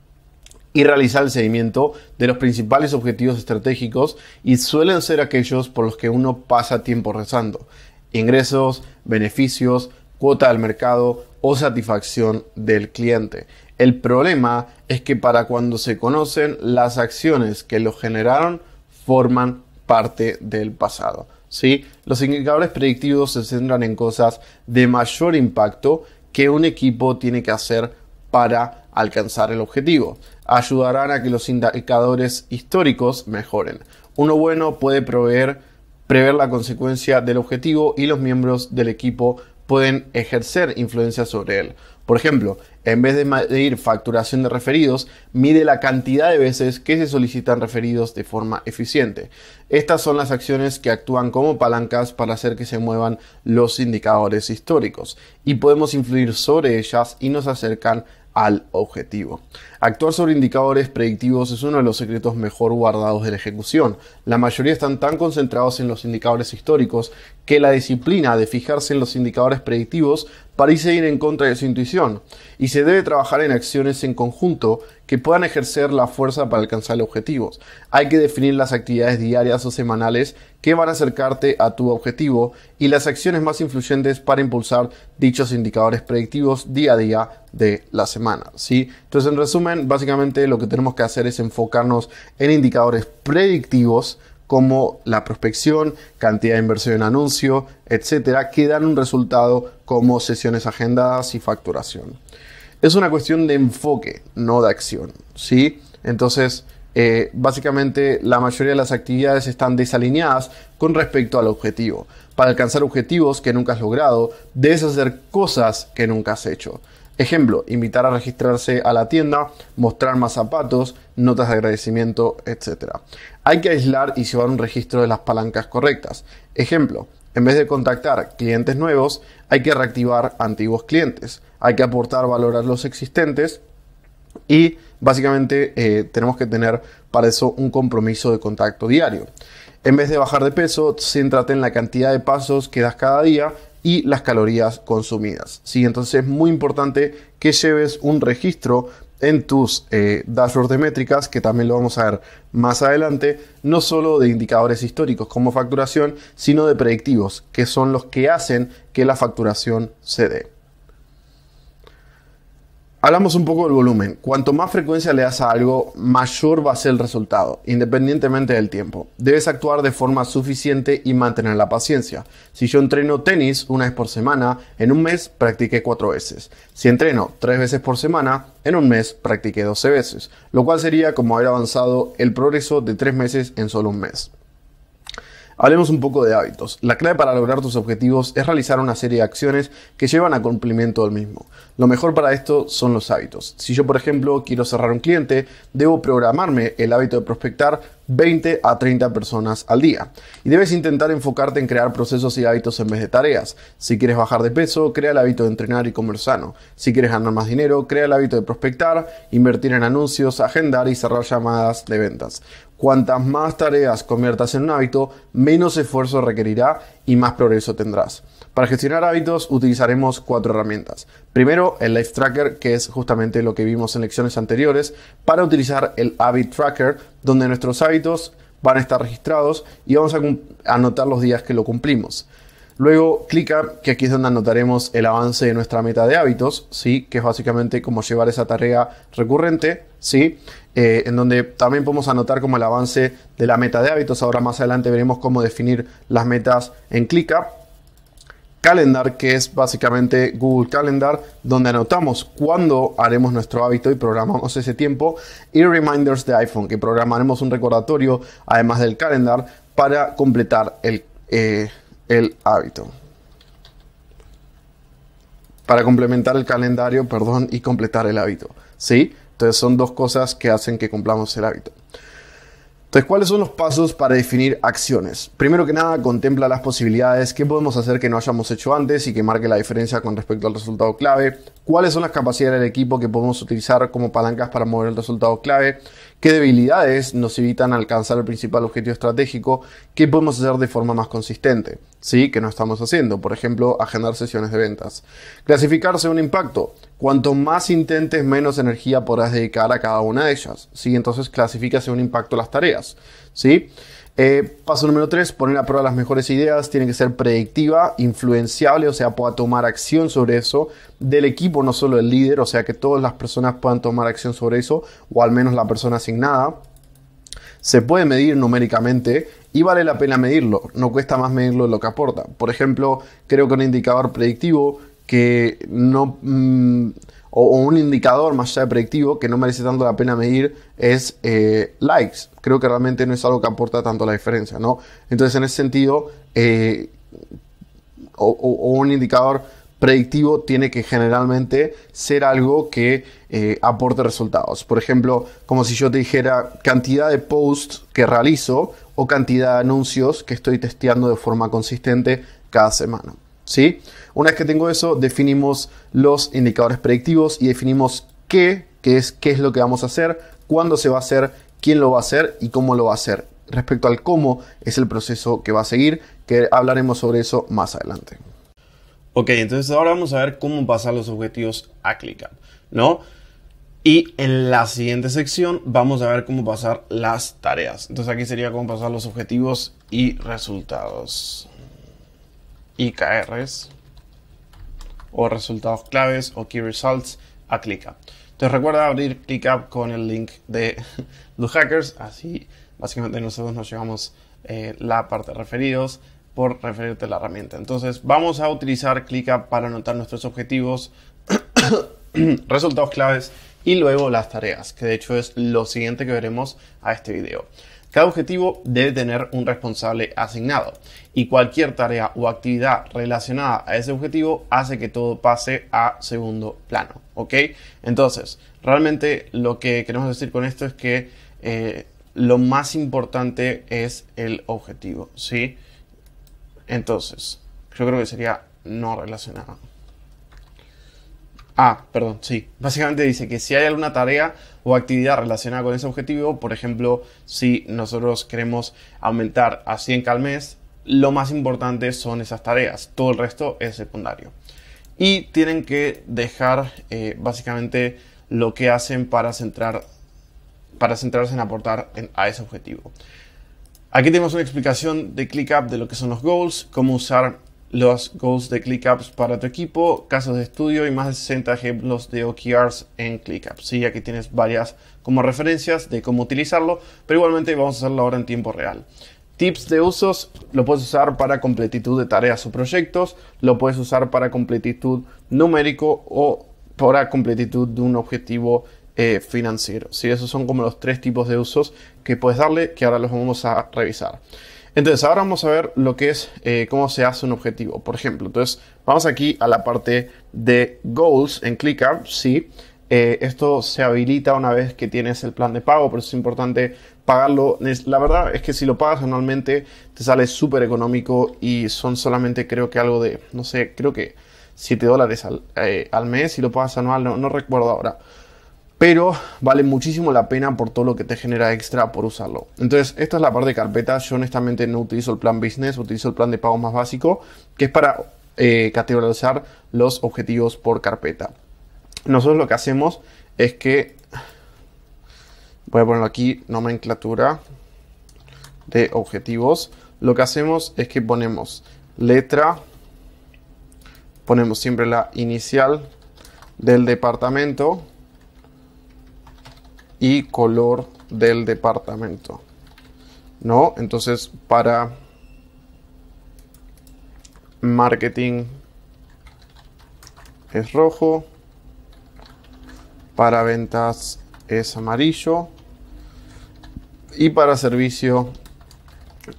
y realizar el seguimiento de los principales objetivos estratégicos y suelen ser aquellos por los que uno pasa tiempo rezando. Ingresos, beneficios, cuota del mercado o satisfacción del cliente. El problema es que para cuando se conocen las acciones que lo generaron forman parte del pasado. ¿sí? Los indicadores predictivos se centran en cosas de mayor impacto que un equipo tiene que hacer para alcanzar el objetivo. Ayudarán a que los indicadores históricos mejoren. Uno bueno puede prever la consecuencia del objetivo y los miembros del equipo pueden ejercer influencia sobre él. Por ejemplo, en vez de medir facturación de referidos, mide la cantidad de veces que se solicitan referidos de forma eficiente. Estas son las acciones que actúan como palancas para hacer que se muevan los indicadores históricos y podemos influir sobre ellas y nos acercan al objetivo. Actuar sobre indicadores predictivos es uno de los secretos mejor guardados de la ejecución. La mayoría están tan concentrados en los indicadores históricos que la disciplina de fijarse en los indicadores predictivos parece ir en contra de su intuición y se debe trabajar en acciones en conjunto que puedan ejercer la fuerza para alcanzar objetivos. Hay que definir las actividades diarias o semanales que van a acercarte a tu objetivo y las acciones más influyentes para impulsar dichos indicadores predictivos día a día de la semana. ¿sí? Entonces, en resumen, básicamente lo que tenemos que hacer es enfocarnos en indicadores predictivos como la prospección, cantidad de inversión en anuncio, etcétera, que dan un resultado como sesiones agendadas y facturación. Es una cuestión de enfoque, no de acción, ¿sí? Entonces, eh, básicamente la mayoría de las actividades están desalineadas con respecto al objetivo. Para alcanzar objetivos que nunca has logrado, debes hacer cosas que nunca has hecho. Ejemplo, invitar a registrarse a la tienda, mostrar más zapatos, notas de agradecimiento, etc. Hay que aislar y llevar un registro de las palancas correctas. Ejemplo, en vez de contactar clientes nuevos, hay que reactivar antiguos clientes. Hay que aportar valor a los existentes y básicamente eh, tenemos que tener para eso un compromiso de contacto diario. En vez de bajar de peso, céntrate en la cantidad de pasos que das cada día y las calorías consumidas. Entonces es muy importante que lleves un registro en tus eh, dashboards de métricas, que también lo vamos a ver más adelante, no solo de indicadores históricos como facturación, sino de predictivos, que son los que hacen que la facturación se dé. Hablamos un poco del volumen. Cuanto más frecuencia le das a algo, mayor va a ser el resultado, independientemente del tiempo. Debes actuar de forma suficiente y mantener la paciencia. Si yo entreno tenis una vez por semana, en un mes practiqué cuatro veces. Si entreno tres veces por semana, en un mes practiqué doce veces, lo cual sería como haber avanzado el progreso de tres meses en solo un mes. Hablemos un poco de hábitos. La clave para lograr tus objetivos es realizar una serie de acciones que llevan a cumplimiento del mismo. Lo mejor para esto son los hábitos. Si yo, por ejemplo, quiero cerrar un cliente, debo programarme el hábito de prospectar 20 a 30 personas al día. Y debes intentar enfocarte en crear procesos y hábitos en vez de tareas. Si quieres bajar de peso, crea el hábito de entrenar y comer sano. Si quieres ganar más dinero, crea el hábito de prospectar, invertir en anuncios, agendar y cerrar llamadas de ventas. Cuantas más tareas conviertas en un hábito, menos esfuerzo requerirá y más progreso tendrás. Para gestionar hábitos utilizaremos cuatro herramientas. Primero, el Life Tracker, que es justamente lo que vimos en lecciones anteriores, para utilizar el Habit Tracker, donde nuestros hábitos van a estar registrados y vamos a anotar los días que lo cumplimos. Luego, ClickUp, que aquí es donde anotaremos el avance de nuestra meta de hábitos, ¿sí? que es básicamente como llevar esa tarea recurrente, ¿sí? Eh, en donde también podemos anotar como el avance de la meta de hábitos. Ahora más adelante veremos cómo definir las metas en ClickUp. Calendar, que es básicamente Google Calendar, donde anotamos cuándo haremos nuestro hábito y programamos ese tiempo, y Reminders de iPhone, que programaremos un recordatorio, además del Calendar, para completar el, eh, el hábito. Para complementar el calendario, perdón, y completar el hábito. ¿Sí? Entonces son dos cosas que hacen que cumplamos el hábito. Entonces, ¿cuáles son los pasos para definir acciones? Primero que nada, contempla las posibilidades, qué podemos hacer que no hayamos hecho antes y que marque la diferencia con respecto al resultado clave, cuáles son las capacidades del equipo que podemos utilizar como palancas para mover el resultado clave, qué debilidades nos evitan alcanzar el principal objetivo estratégico, qué podemos hacer de forma más consistente, ¿sí? Que no estamos haciendo, por ejemplo, agendar sesiones de ventas. Clasificarse un impacto. Cuanto más intentes, menos energía podrás dedicar a cada una de ellas, ¿sí? Entonces, clasificase un impacto las tareas, ¿sí? Eh, paso número 3, poner a prueba las mejores ideas, tiene que ser predictiva, influenciable, o sea, pueda tomar acción sobre eso, del equipo, no solo el líder, o sea, que todas las personas puedan tomar acción sobre eso, o al menos la persona asignada. Se puede medir numéricamente y vale la pena medirlo, no cuesta más medirlo de lo que aporta. Por ejemplo, creo que un indicador predictivo que no... Mm, o, un indicador más allá de predictivo que no merece tanto la pena medir es eh, likes. Creo que realmente no es algo que aporta tanto la diferencia, ¿no? Entonces, en ese sentido, eh, o, un indicador predictivo tiene que generalmente ser algo que eh, aporte resultados. Por ejemplo, como si yo te dijera cantidad de posts que realizo o cantidad de anuncios que estoy testeando de forma consistente cada semana. ¿sí? Una vez que tengo eso, definimos los indicadores predictivos y definimos qué, qué es, qué es lo que vamos a hacer, cuándo se va a hacer, quién lo va a hacer y cómo lo va a hacer. Respecto al cómo es el proceso que va a seguir, que hablaremos sobre eso más adelante. Ok, entonces ahora vamos a ver cómo pasar los objetivos a ClickUp, Y en la siguiente sección vamos a ver cómo pasar las tareas. Entonces aquí sería cómo pasar los objetivos y resultados. IKRs o resultados claves o key results a ClickUp. Entonces recuerda abrir ClickUp con el link de los hackers, así básicamente nosotros nos llevamos eh, la parte de referidos por referirte a la herramienta. Entonces vamos a utilizar ClickUp para anotar nuestros objetivos, resultados claves y luego las tareas, que de hecho es lo siguiente que veremos a este video. Cada objetivo debe tener un responsable asignado y cualquier tarea o actividad relacionada a ese objetivo hace que todo pase a segundo plano. ¿Ok? Entonces, realmente lo que queremos decir con esto es que eh, lo más importante es el objetivo. ¿Sí? Entonces, yo creo que sería no relacionado. Ah, perdón, sí. Básicamente dice que si hay alguna tarea o actividad relacionada con ese objetivo. Por ejemplo, si nosotros queremos aumentar a 100 al mes, lo más importante son esas tareas, todo el resto es secundario. Y tienen que dejar eh, básicamente lo que hacen para, centrar, para centrarse en aportar a ese objetivo. Aquí tenemos una explicación de ClickUp de lo que son los goals, cómo usar los goals de ClickUps para tu equipo, casos de estudio y más de 60 ejemplos de OKRs en ClickUps. Sí, aquí tienes varias como referencias de cómo utilizarlo, pero igualmente vamos a hacerlo ahora en tiempo real. Tips de usos, lo puedes usar para completitud de tareas o proyectos, lo puedes usar para completitud numérico o para completitud de un objetivo eh, financiero. Sí, esos son como los tres tipos de usos que puedes darle que ahora los vamos a revisar. Entonces, ahora vamos a ver lo que es eh, cómo se hace un objetivo. Por ejemplo, entonces vamos aquí a la parte de goals en ClickUp, sí. Eh, esto se habilita una vez que tienes el plan de pago, por eso es importante pagarlo. La verdad es que si lo pagas anualmente te sale súper económico y son solamente creo que algo de, no sé, creo que 7 dólares eh, al, mes si lo pagas anual, no, no recuerdo ahora pero vale muchísimo la pena por todo lo que te genera extra por usarlo. Entonces, esta es la parte de carpetas. Yo honestamente no utilizo el plan business, utilizo el plan de pago más básico, que es para eh, categorizar los objetivos por carpeta. Nosotros lo que hacemos es que, voy a ponerlo aquí, nomenclatura de objetivos. Lo que hacemos es que ponemos letra, ponemos siempre la inicial del departamento, y color del departamento. ¿No? Entonces para marketing es rojo, para ventas es amarillo y para servicio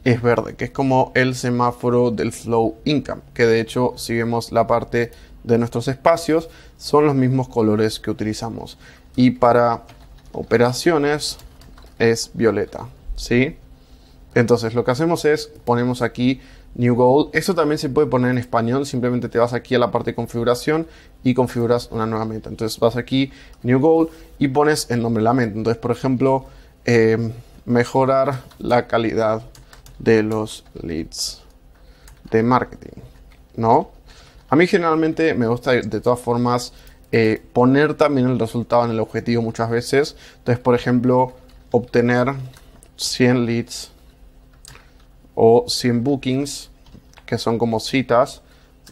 es verde, que es como el semáforo del flow income, que de hecho si vemos la parte de nuestros espacios son los mismos colores que utilizamos. Y para operaciones es violeta, ¿sí? Entonces lo que hacemos es ponemos aquí New Goal. Esto también se puede poner en español. Simplemente te vas aquí a la parte de configuración y configuras una nueva meta. Entonces vas aquí New Goal y pones el nombre de la meta. Entonces, por ejemplo, eh, mejorar la calidad de los leads de marketing. ¿No? A mí generalmente me gusta de todas formas eh, poner también el resultado en el objetivo muchas veces. Entonces, por ejemplo, obtener 100 leads o 100 bookings, que son como citas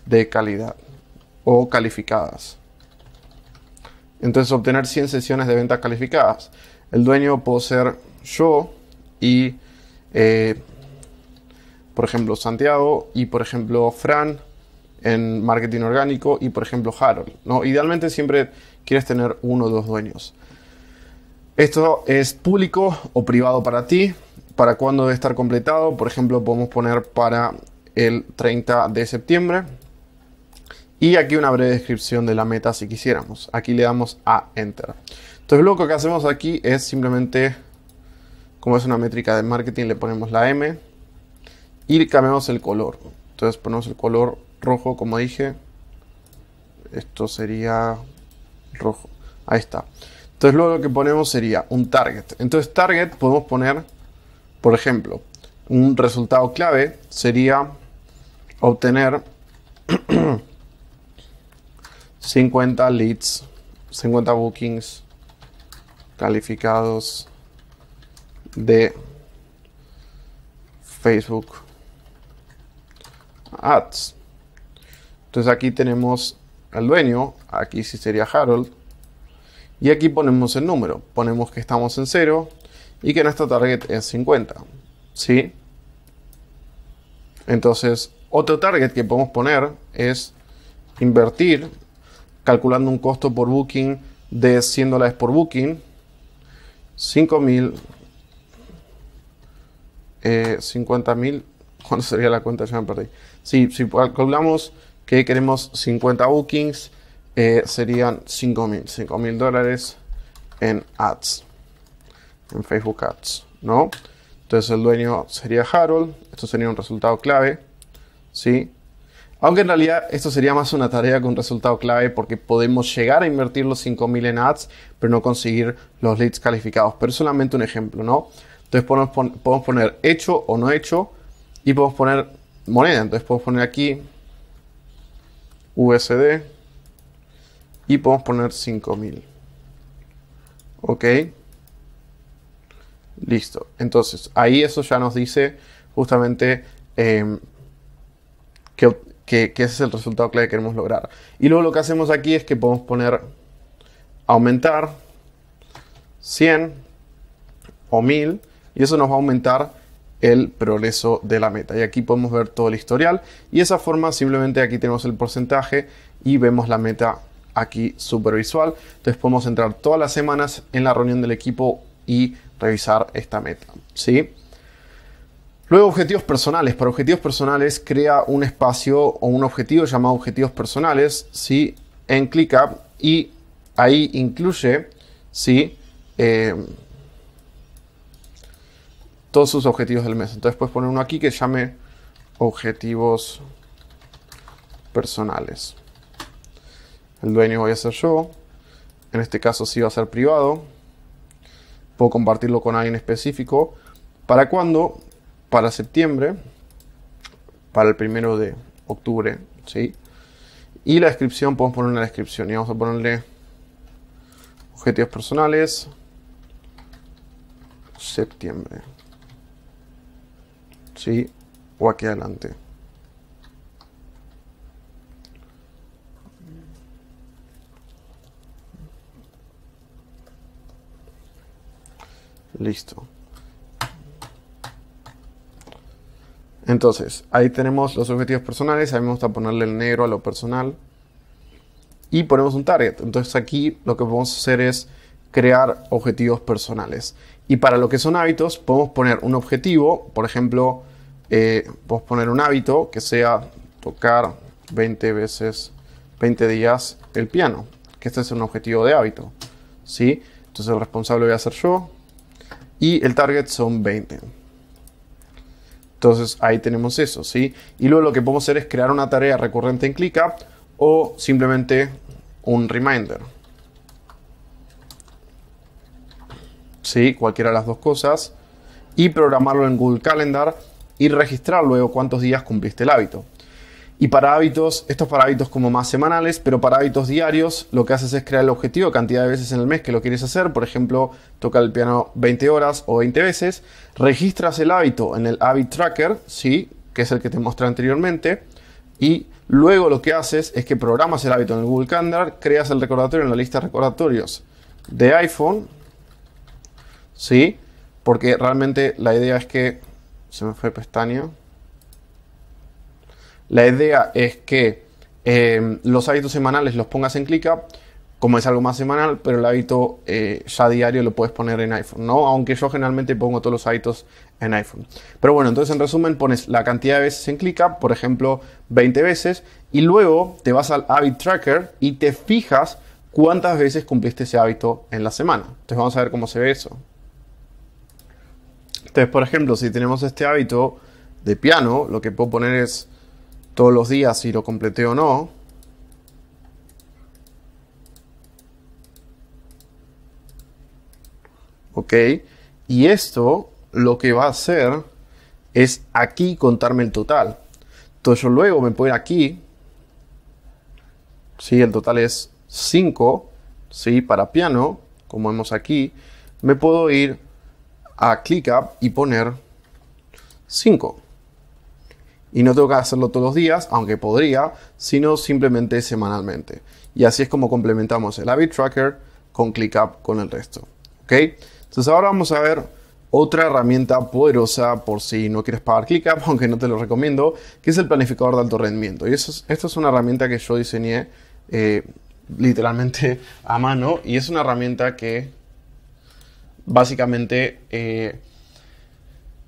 de calidad o calificadas. Entonces, obtener 100 sesiones de ventas calificadas. El dueño puedo ser yo y, eh, por ejemplo, Santiago y, por ejemplo, Fran en marketing orgánico y, por ejemplo, Harold. ¿no? Idealmente siempre quieres tener uno o dos dueños. Esto es público o privado para ti. ¿Para cuándo debe estar completado? Por ejemplo, podemos poner para el 30 de septiembre. Y aquí una breve descripción de la meta si quisiéramos. Aquí le damos a Enter. Entonces lo que hacemos aquí es simplemente, como es una métrica de marketing, le ponemos la M y cambiamos el color. Entonces ponemos el color rojo, como dije. Esto sería rojo. Ahí está. Entonces luego lo que ponemos sería un target. Entonces target podemos poner, por ejemplo, un resultado clave sería obtener 50 leads, 50 bookings calificados de Facebook Ads. Entonces aquí tenemos al dueño, aquí sí sería Harold, y aquí ponemos el número, ponemos que estamos en 0 y que nuestro target es 50, ¿sí? Entonces, otro target que podemos poner es invertir, calculando un costo por booking de 100 dólares por booking, 5.000, 50.000, eh, ¿cuánto sería la cuenta? Ya me perdí. si calculamos que queremos 50 bookings, eh, serían 5000, mil dólares en ads, en Facebook ads, ¿no? Entonces el dueño sería Harold, esto sería un resultado clave, ¿sí? Aunque en realidad esto sería más una tarea que un resultado clave porque podemos llegar a invertir los 5000 en ads, pero no conseguir los leads calificados. Pero es solamente un ejemplo, ¿no? Entonces podemos, podemos poner hecho o no hecho y podemos poner moneda. Entonces podemos poner aquí USD y podemos poner 5000. Ok. Listo. Entonces, ahí eso ya nos dice justamente em, que, ese es el resultado clave que queremos lograr. Y luego lo que hacemos aquí es que podemos poner aumentar 100 o 1000 y eso nos va a aumentar el progreso de la meta. Y aquí podemos ver todo el historial y esa forma simplemente aquí tenemos el porcentaje y vemos la meta aquí supervisual. Entonces podemos entrar todas las semanas en la reunión del equipo y revisar esta meta. ¿sí? Luego objetivos personales. Para objetivos personales crea un espacio o un objetivo llamado objetivos personales si en up y ahí incluye si eh, todos sus objetivos del mes. Entonces puedes poner uno aquí que llame objetivos personales. El dueño voy a ser yo. En este caso sí va a ser privado. Puedo compartirlo con alguien específico. ¿Para cuándo? Para septiembre. Para el primero de octubre. ¿sí? Y la descripción, podemos poner una descripción. Y vamos a ponerle objetivos personales. Septiembre. ¿sí? O aquí adelante. Listo. Entonces, ahí tenemos los objetivos personales. sabemos me gusta ponerle el negro a lo personal. Y ponemos un target. Entonces aquí lo que podemos hacer es crear objetivos personales. Y para lo que son hábitos, podemos poner un objetivo, por ejemplo, eh, podemos poner un hábito que sea tocar 20 veces, 20 días el piano, que este es un objetivo de hábito, ¿sí? Entonces el responsable voy a ser yo y el target son 20. Entonces ahí tenemos eso, ¿sí? Y luego lo que podemos hacer es crear una tarea recurrente en ClickUp o simplemente un reminder. ¿sí? cualquiera de las dos cosas, y programarlo en Google Calendar y registrar luego cuántos días cumpliste el hábito. Y para hábitos, estos para hábitos como más semanales, pero para hábitos diarios, lo que haces es crear el objetivo, cantidad de veces en el mes que lo quieres hacer, por ejemplo, tocar el piano 20 horas o 20 veces, registras el hábito en el Habit Tracker, ¿sí? que es el que te mostré anteriormente, y luego lo que haces es que programas el hábito en el Google Calendar, creas el recordatorio en la lista de recordatorios de iPhone, ¿sí? Porque realmente la idea es que... Se me fue pestaña. La idea es que em, los hábitos semanales los pongas en ClickUp. como es algo más semanal, pero el hábito eh, ya diario lo puedes poner en iPhone, ¿no? Aunque yo generalmente pongo todos los hábitos en iPhone. Pero bueno, entonces en resumen pones la cantidad de veces en ClickUp, por ejemplo 20 veces, y luego te vas al Habit Tracker y te fijas cuántas veces cumpliste ese hábito en la semana. Entonces vamos a ver cómo se ve eso. Entonces, por ejemplo, si tenemos este hábito de piano, lo que puedo poner es todos los días si lo completé o no. ¿Ok? Y esto lo que va a hacer es aquí contarme el total. Entonces yo luego me puedo ir aquí. Si ¿sí? el total es 5, ¿sí? para piano, como vemos aquí, me puedo ir a ClickUp y poner 5. Y no tengo que hacerlo todos los días, aunque podría, sino simplemente semanalmente. Y así es como complementamos el Habit Tracker con ClickUp con el resto. ¿Ok? Entonces ahora vamos a ver otra herramienta poderosa por si no quieres pagar ClickUp, aunque no te lo recomiendo, que es el planificador de alto rendimiento. Y eso es, esto es una herramienta que yo diseñé eh, literalmente a mano y es una herramienta que básicamente eh,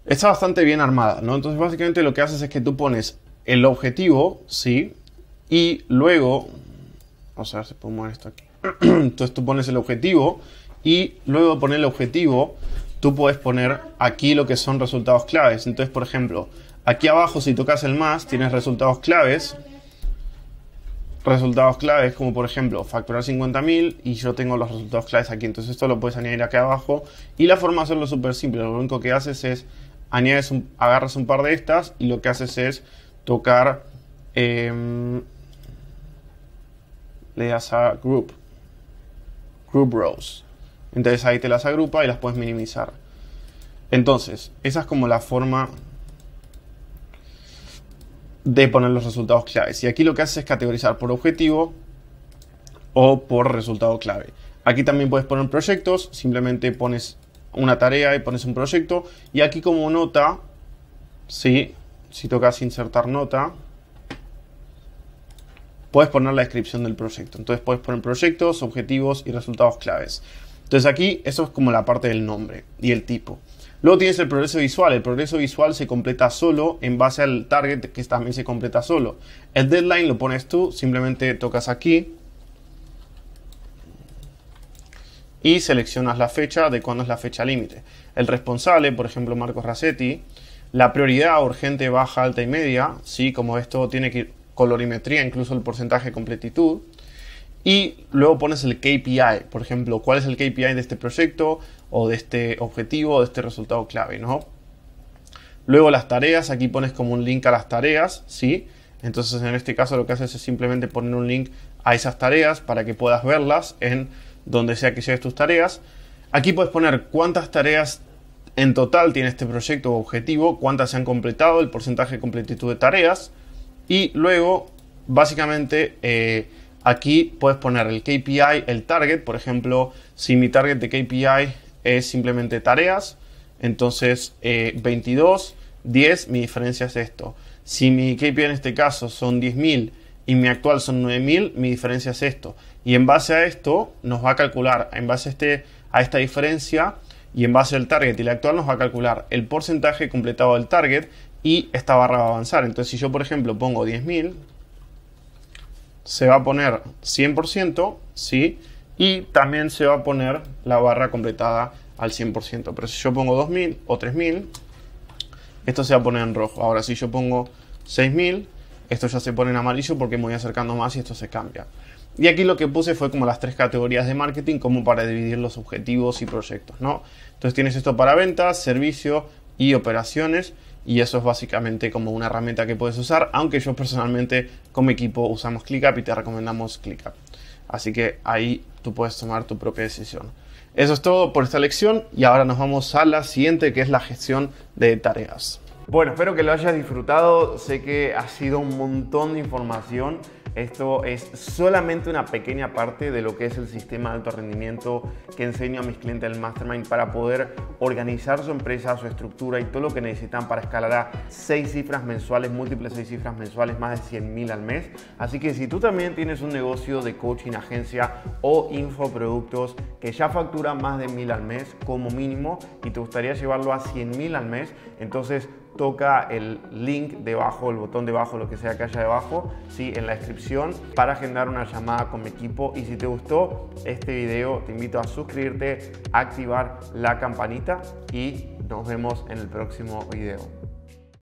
está bastante bien armada, ¿no? Entonces básicamente lo que haces es que tú pones el objetivo, ¿sí? Y luego, o sea ver mover esto aquí. Entonces tú pones el objetivo y luego de poner el objetivo, tú puedes poner aquí lo que son resultados claves. Entonces, por ejemplo, aquí abajo si tocas el más, tienes resultados claves resultados claves, como por ejemplo facturar 50.000 y yo tengo los resultados claves aquí. Entonces esto lo puedes añadir aquí abajo. Y la forma de hacerlo es súper simple. Lo único que haces es añades un, agarras un par de estas y lo que haces es tocar... Em, le das a Group. Group Rows. Entonces ahí te las agrupa y las puedes minimizar. Entonces, esa es como la forma de poner los resultados claves. Y aquí lo que haces es categorizar por objetivo o por resultado clave. Aquí también puedes poner proyectos, simplemente pones una tarea y pones un proyecto. Y aquí como nota, ¿sí? si tocas insertar nota, puedes poner la descripción del proyecto. Entonces puedes poner proyectos, objetivos y resultados claves. Entonces aquí eso es como la parte del nombre y el tipo. Luego tienes el progreso visual. El progreso visual se completa solo en base al target que también se completa solo. El deadline lo pones tú, simplemente tocas aquí y seleccionas la fecha de cuándo es la fecha límite. El responsable, por ejemplo Marcos Racetti, la prioridad urgente, baja, alta y media, ¿sí? como esto tiene que colorimetría, incluso el porcentaje de completitud y luego pones el KPI, por ejemplo, cuál es el KPI de este proyecto o de este objetivo o de este resultado clave, ¿no? Luego las tareas, aquí pones como un link a las tareas, ¿sí? Entonces en este caso lo que haces es simplemente poner un link a esas tareas para que puedas verlas en donde sea que lleves tus tareas. Aquí puedes poner cuántas tareas en total tiene este proyecto o objetivo, cuántas se han completado, el porcentaje de completitud de tareas y luego básicamente eh, Aquí puedes poner el KPI, el target, por ejemplo, si mi target de KPI es simplemente tareas, entonces 22, eh, 10, mi diferencia es esto. Si mi KPI en este caso son 10.000 y mi actual son 9.000, mi diferencia es esto. Y en base a esto nos va a calcular, en base a, este, a esta diferencia y en base al target y la actual nos va a calcular el porcentaje completado del target y esta barra va a avanzar. Entonces si yo por ejemplo pongo 10.000, se va a poner 100%, ¿sí? Y también se va a poner la barra completada al 100%. Pero si yo pongo 2000 o 3000, esto se va a poner en rojo. Ahora, si yo pongo 6000, esto ya se pone en amarillo porque me voy acercando más y esto se cambia. Y aquí lo que puse fue como las tres categorías de marketing como para dividir los objetivos y proyectos, ¿no? Entonces tienes esto para ventas, servicio y operaciones y eso es básicamente como una herramienta que puedes usar, aunque yo personalmente como equipo usamos ClickUp y te recomendamos ClickUp. Así que ahí tú puedes tomar tu propia decisión. Eso es todo por esta lección y ahora nos vamos a la siguiente que es la gestión de tareas. Bueno, espero que lo hayas disfrutado, sé que ha sido un montón de información esto es solamente una pequeña parte de lo que es el sistema de alto rendimiento que enseño a mis clientes del Mastermind para poder organizar su empresa, su estructura y todo lo que necesitan para escalar a seis cifras mensuales, múltiples seis cifras mensuales, más de 100 mil al mes. Así que si tú también tienes un negocio de coaching, agencia o infoproductos que ya factura más de mil al mes como mínimo y te gustaría llevarlo a 100 mil al mes, entonces toca el link debajo, el botón debajo, lo que sea que haya debajo, ¿sí? en la descripción para agendar una llamada con mi equipo. Y si te gustó este video, te invito a suscribirte, activar la campanita y nos vemos en el próximo video.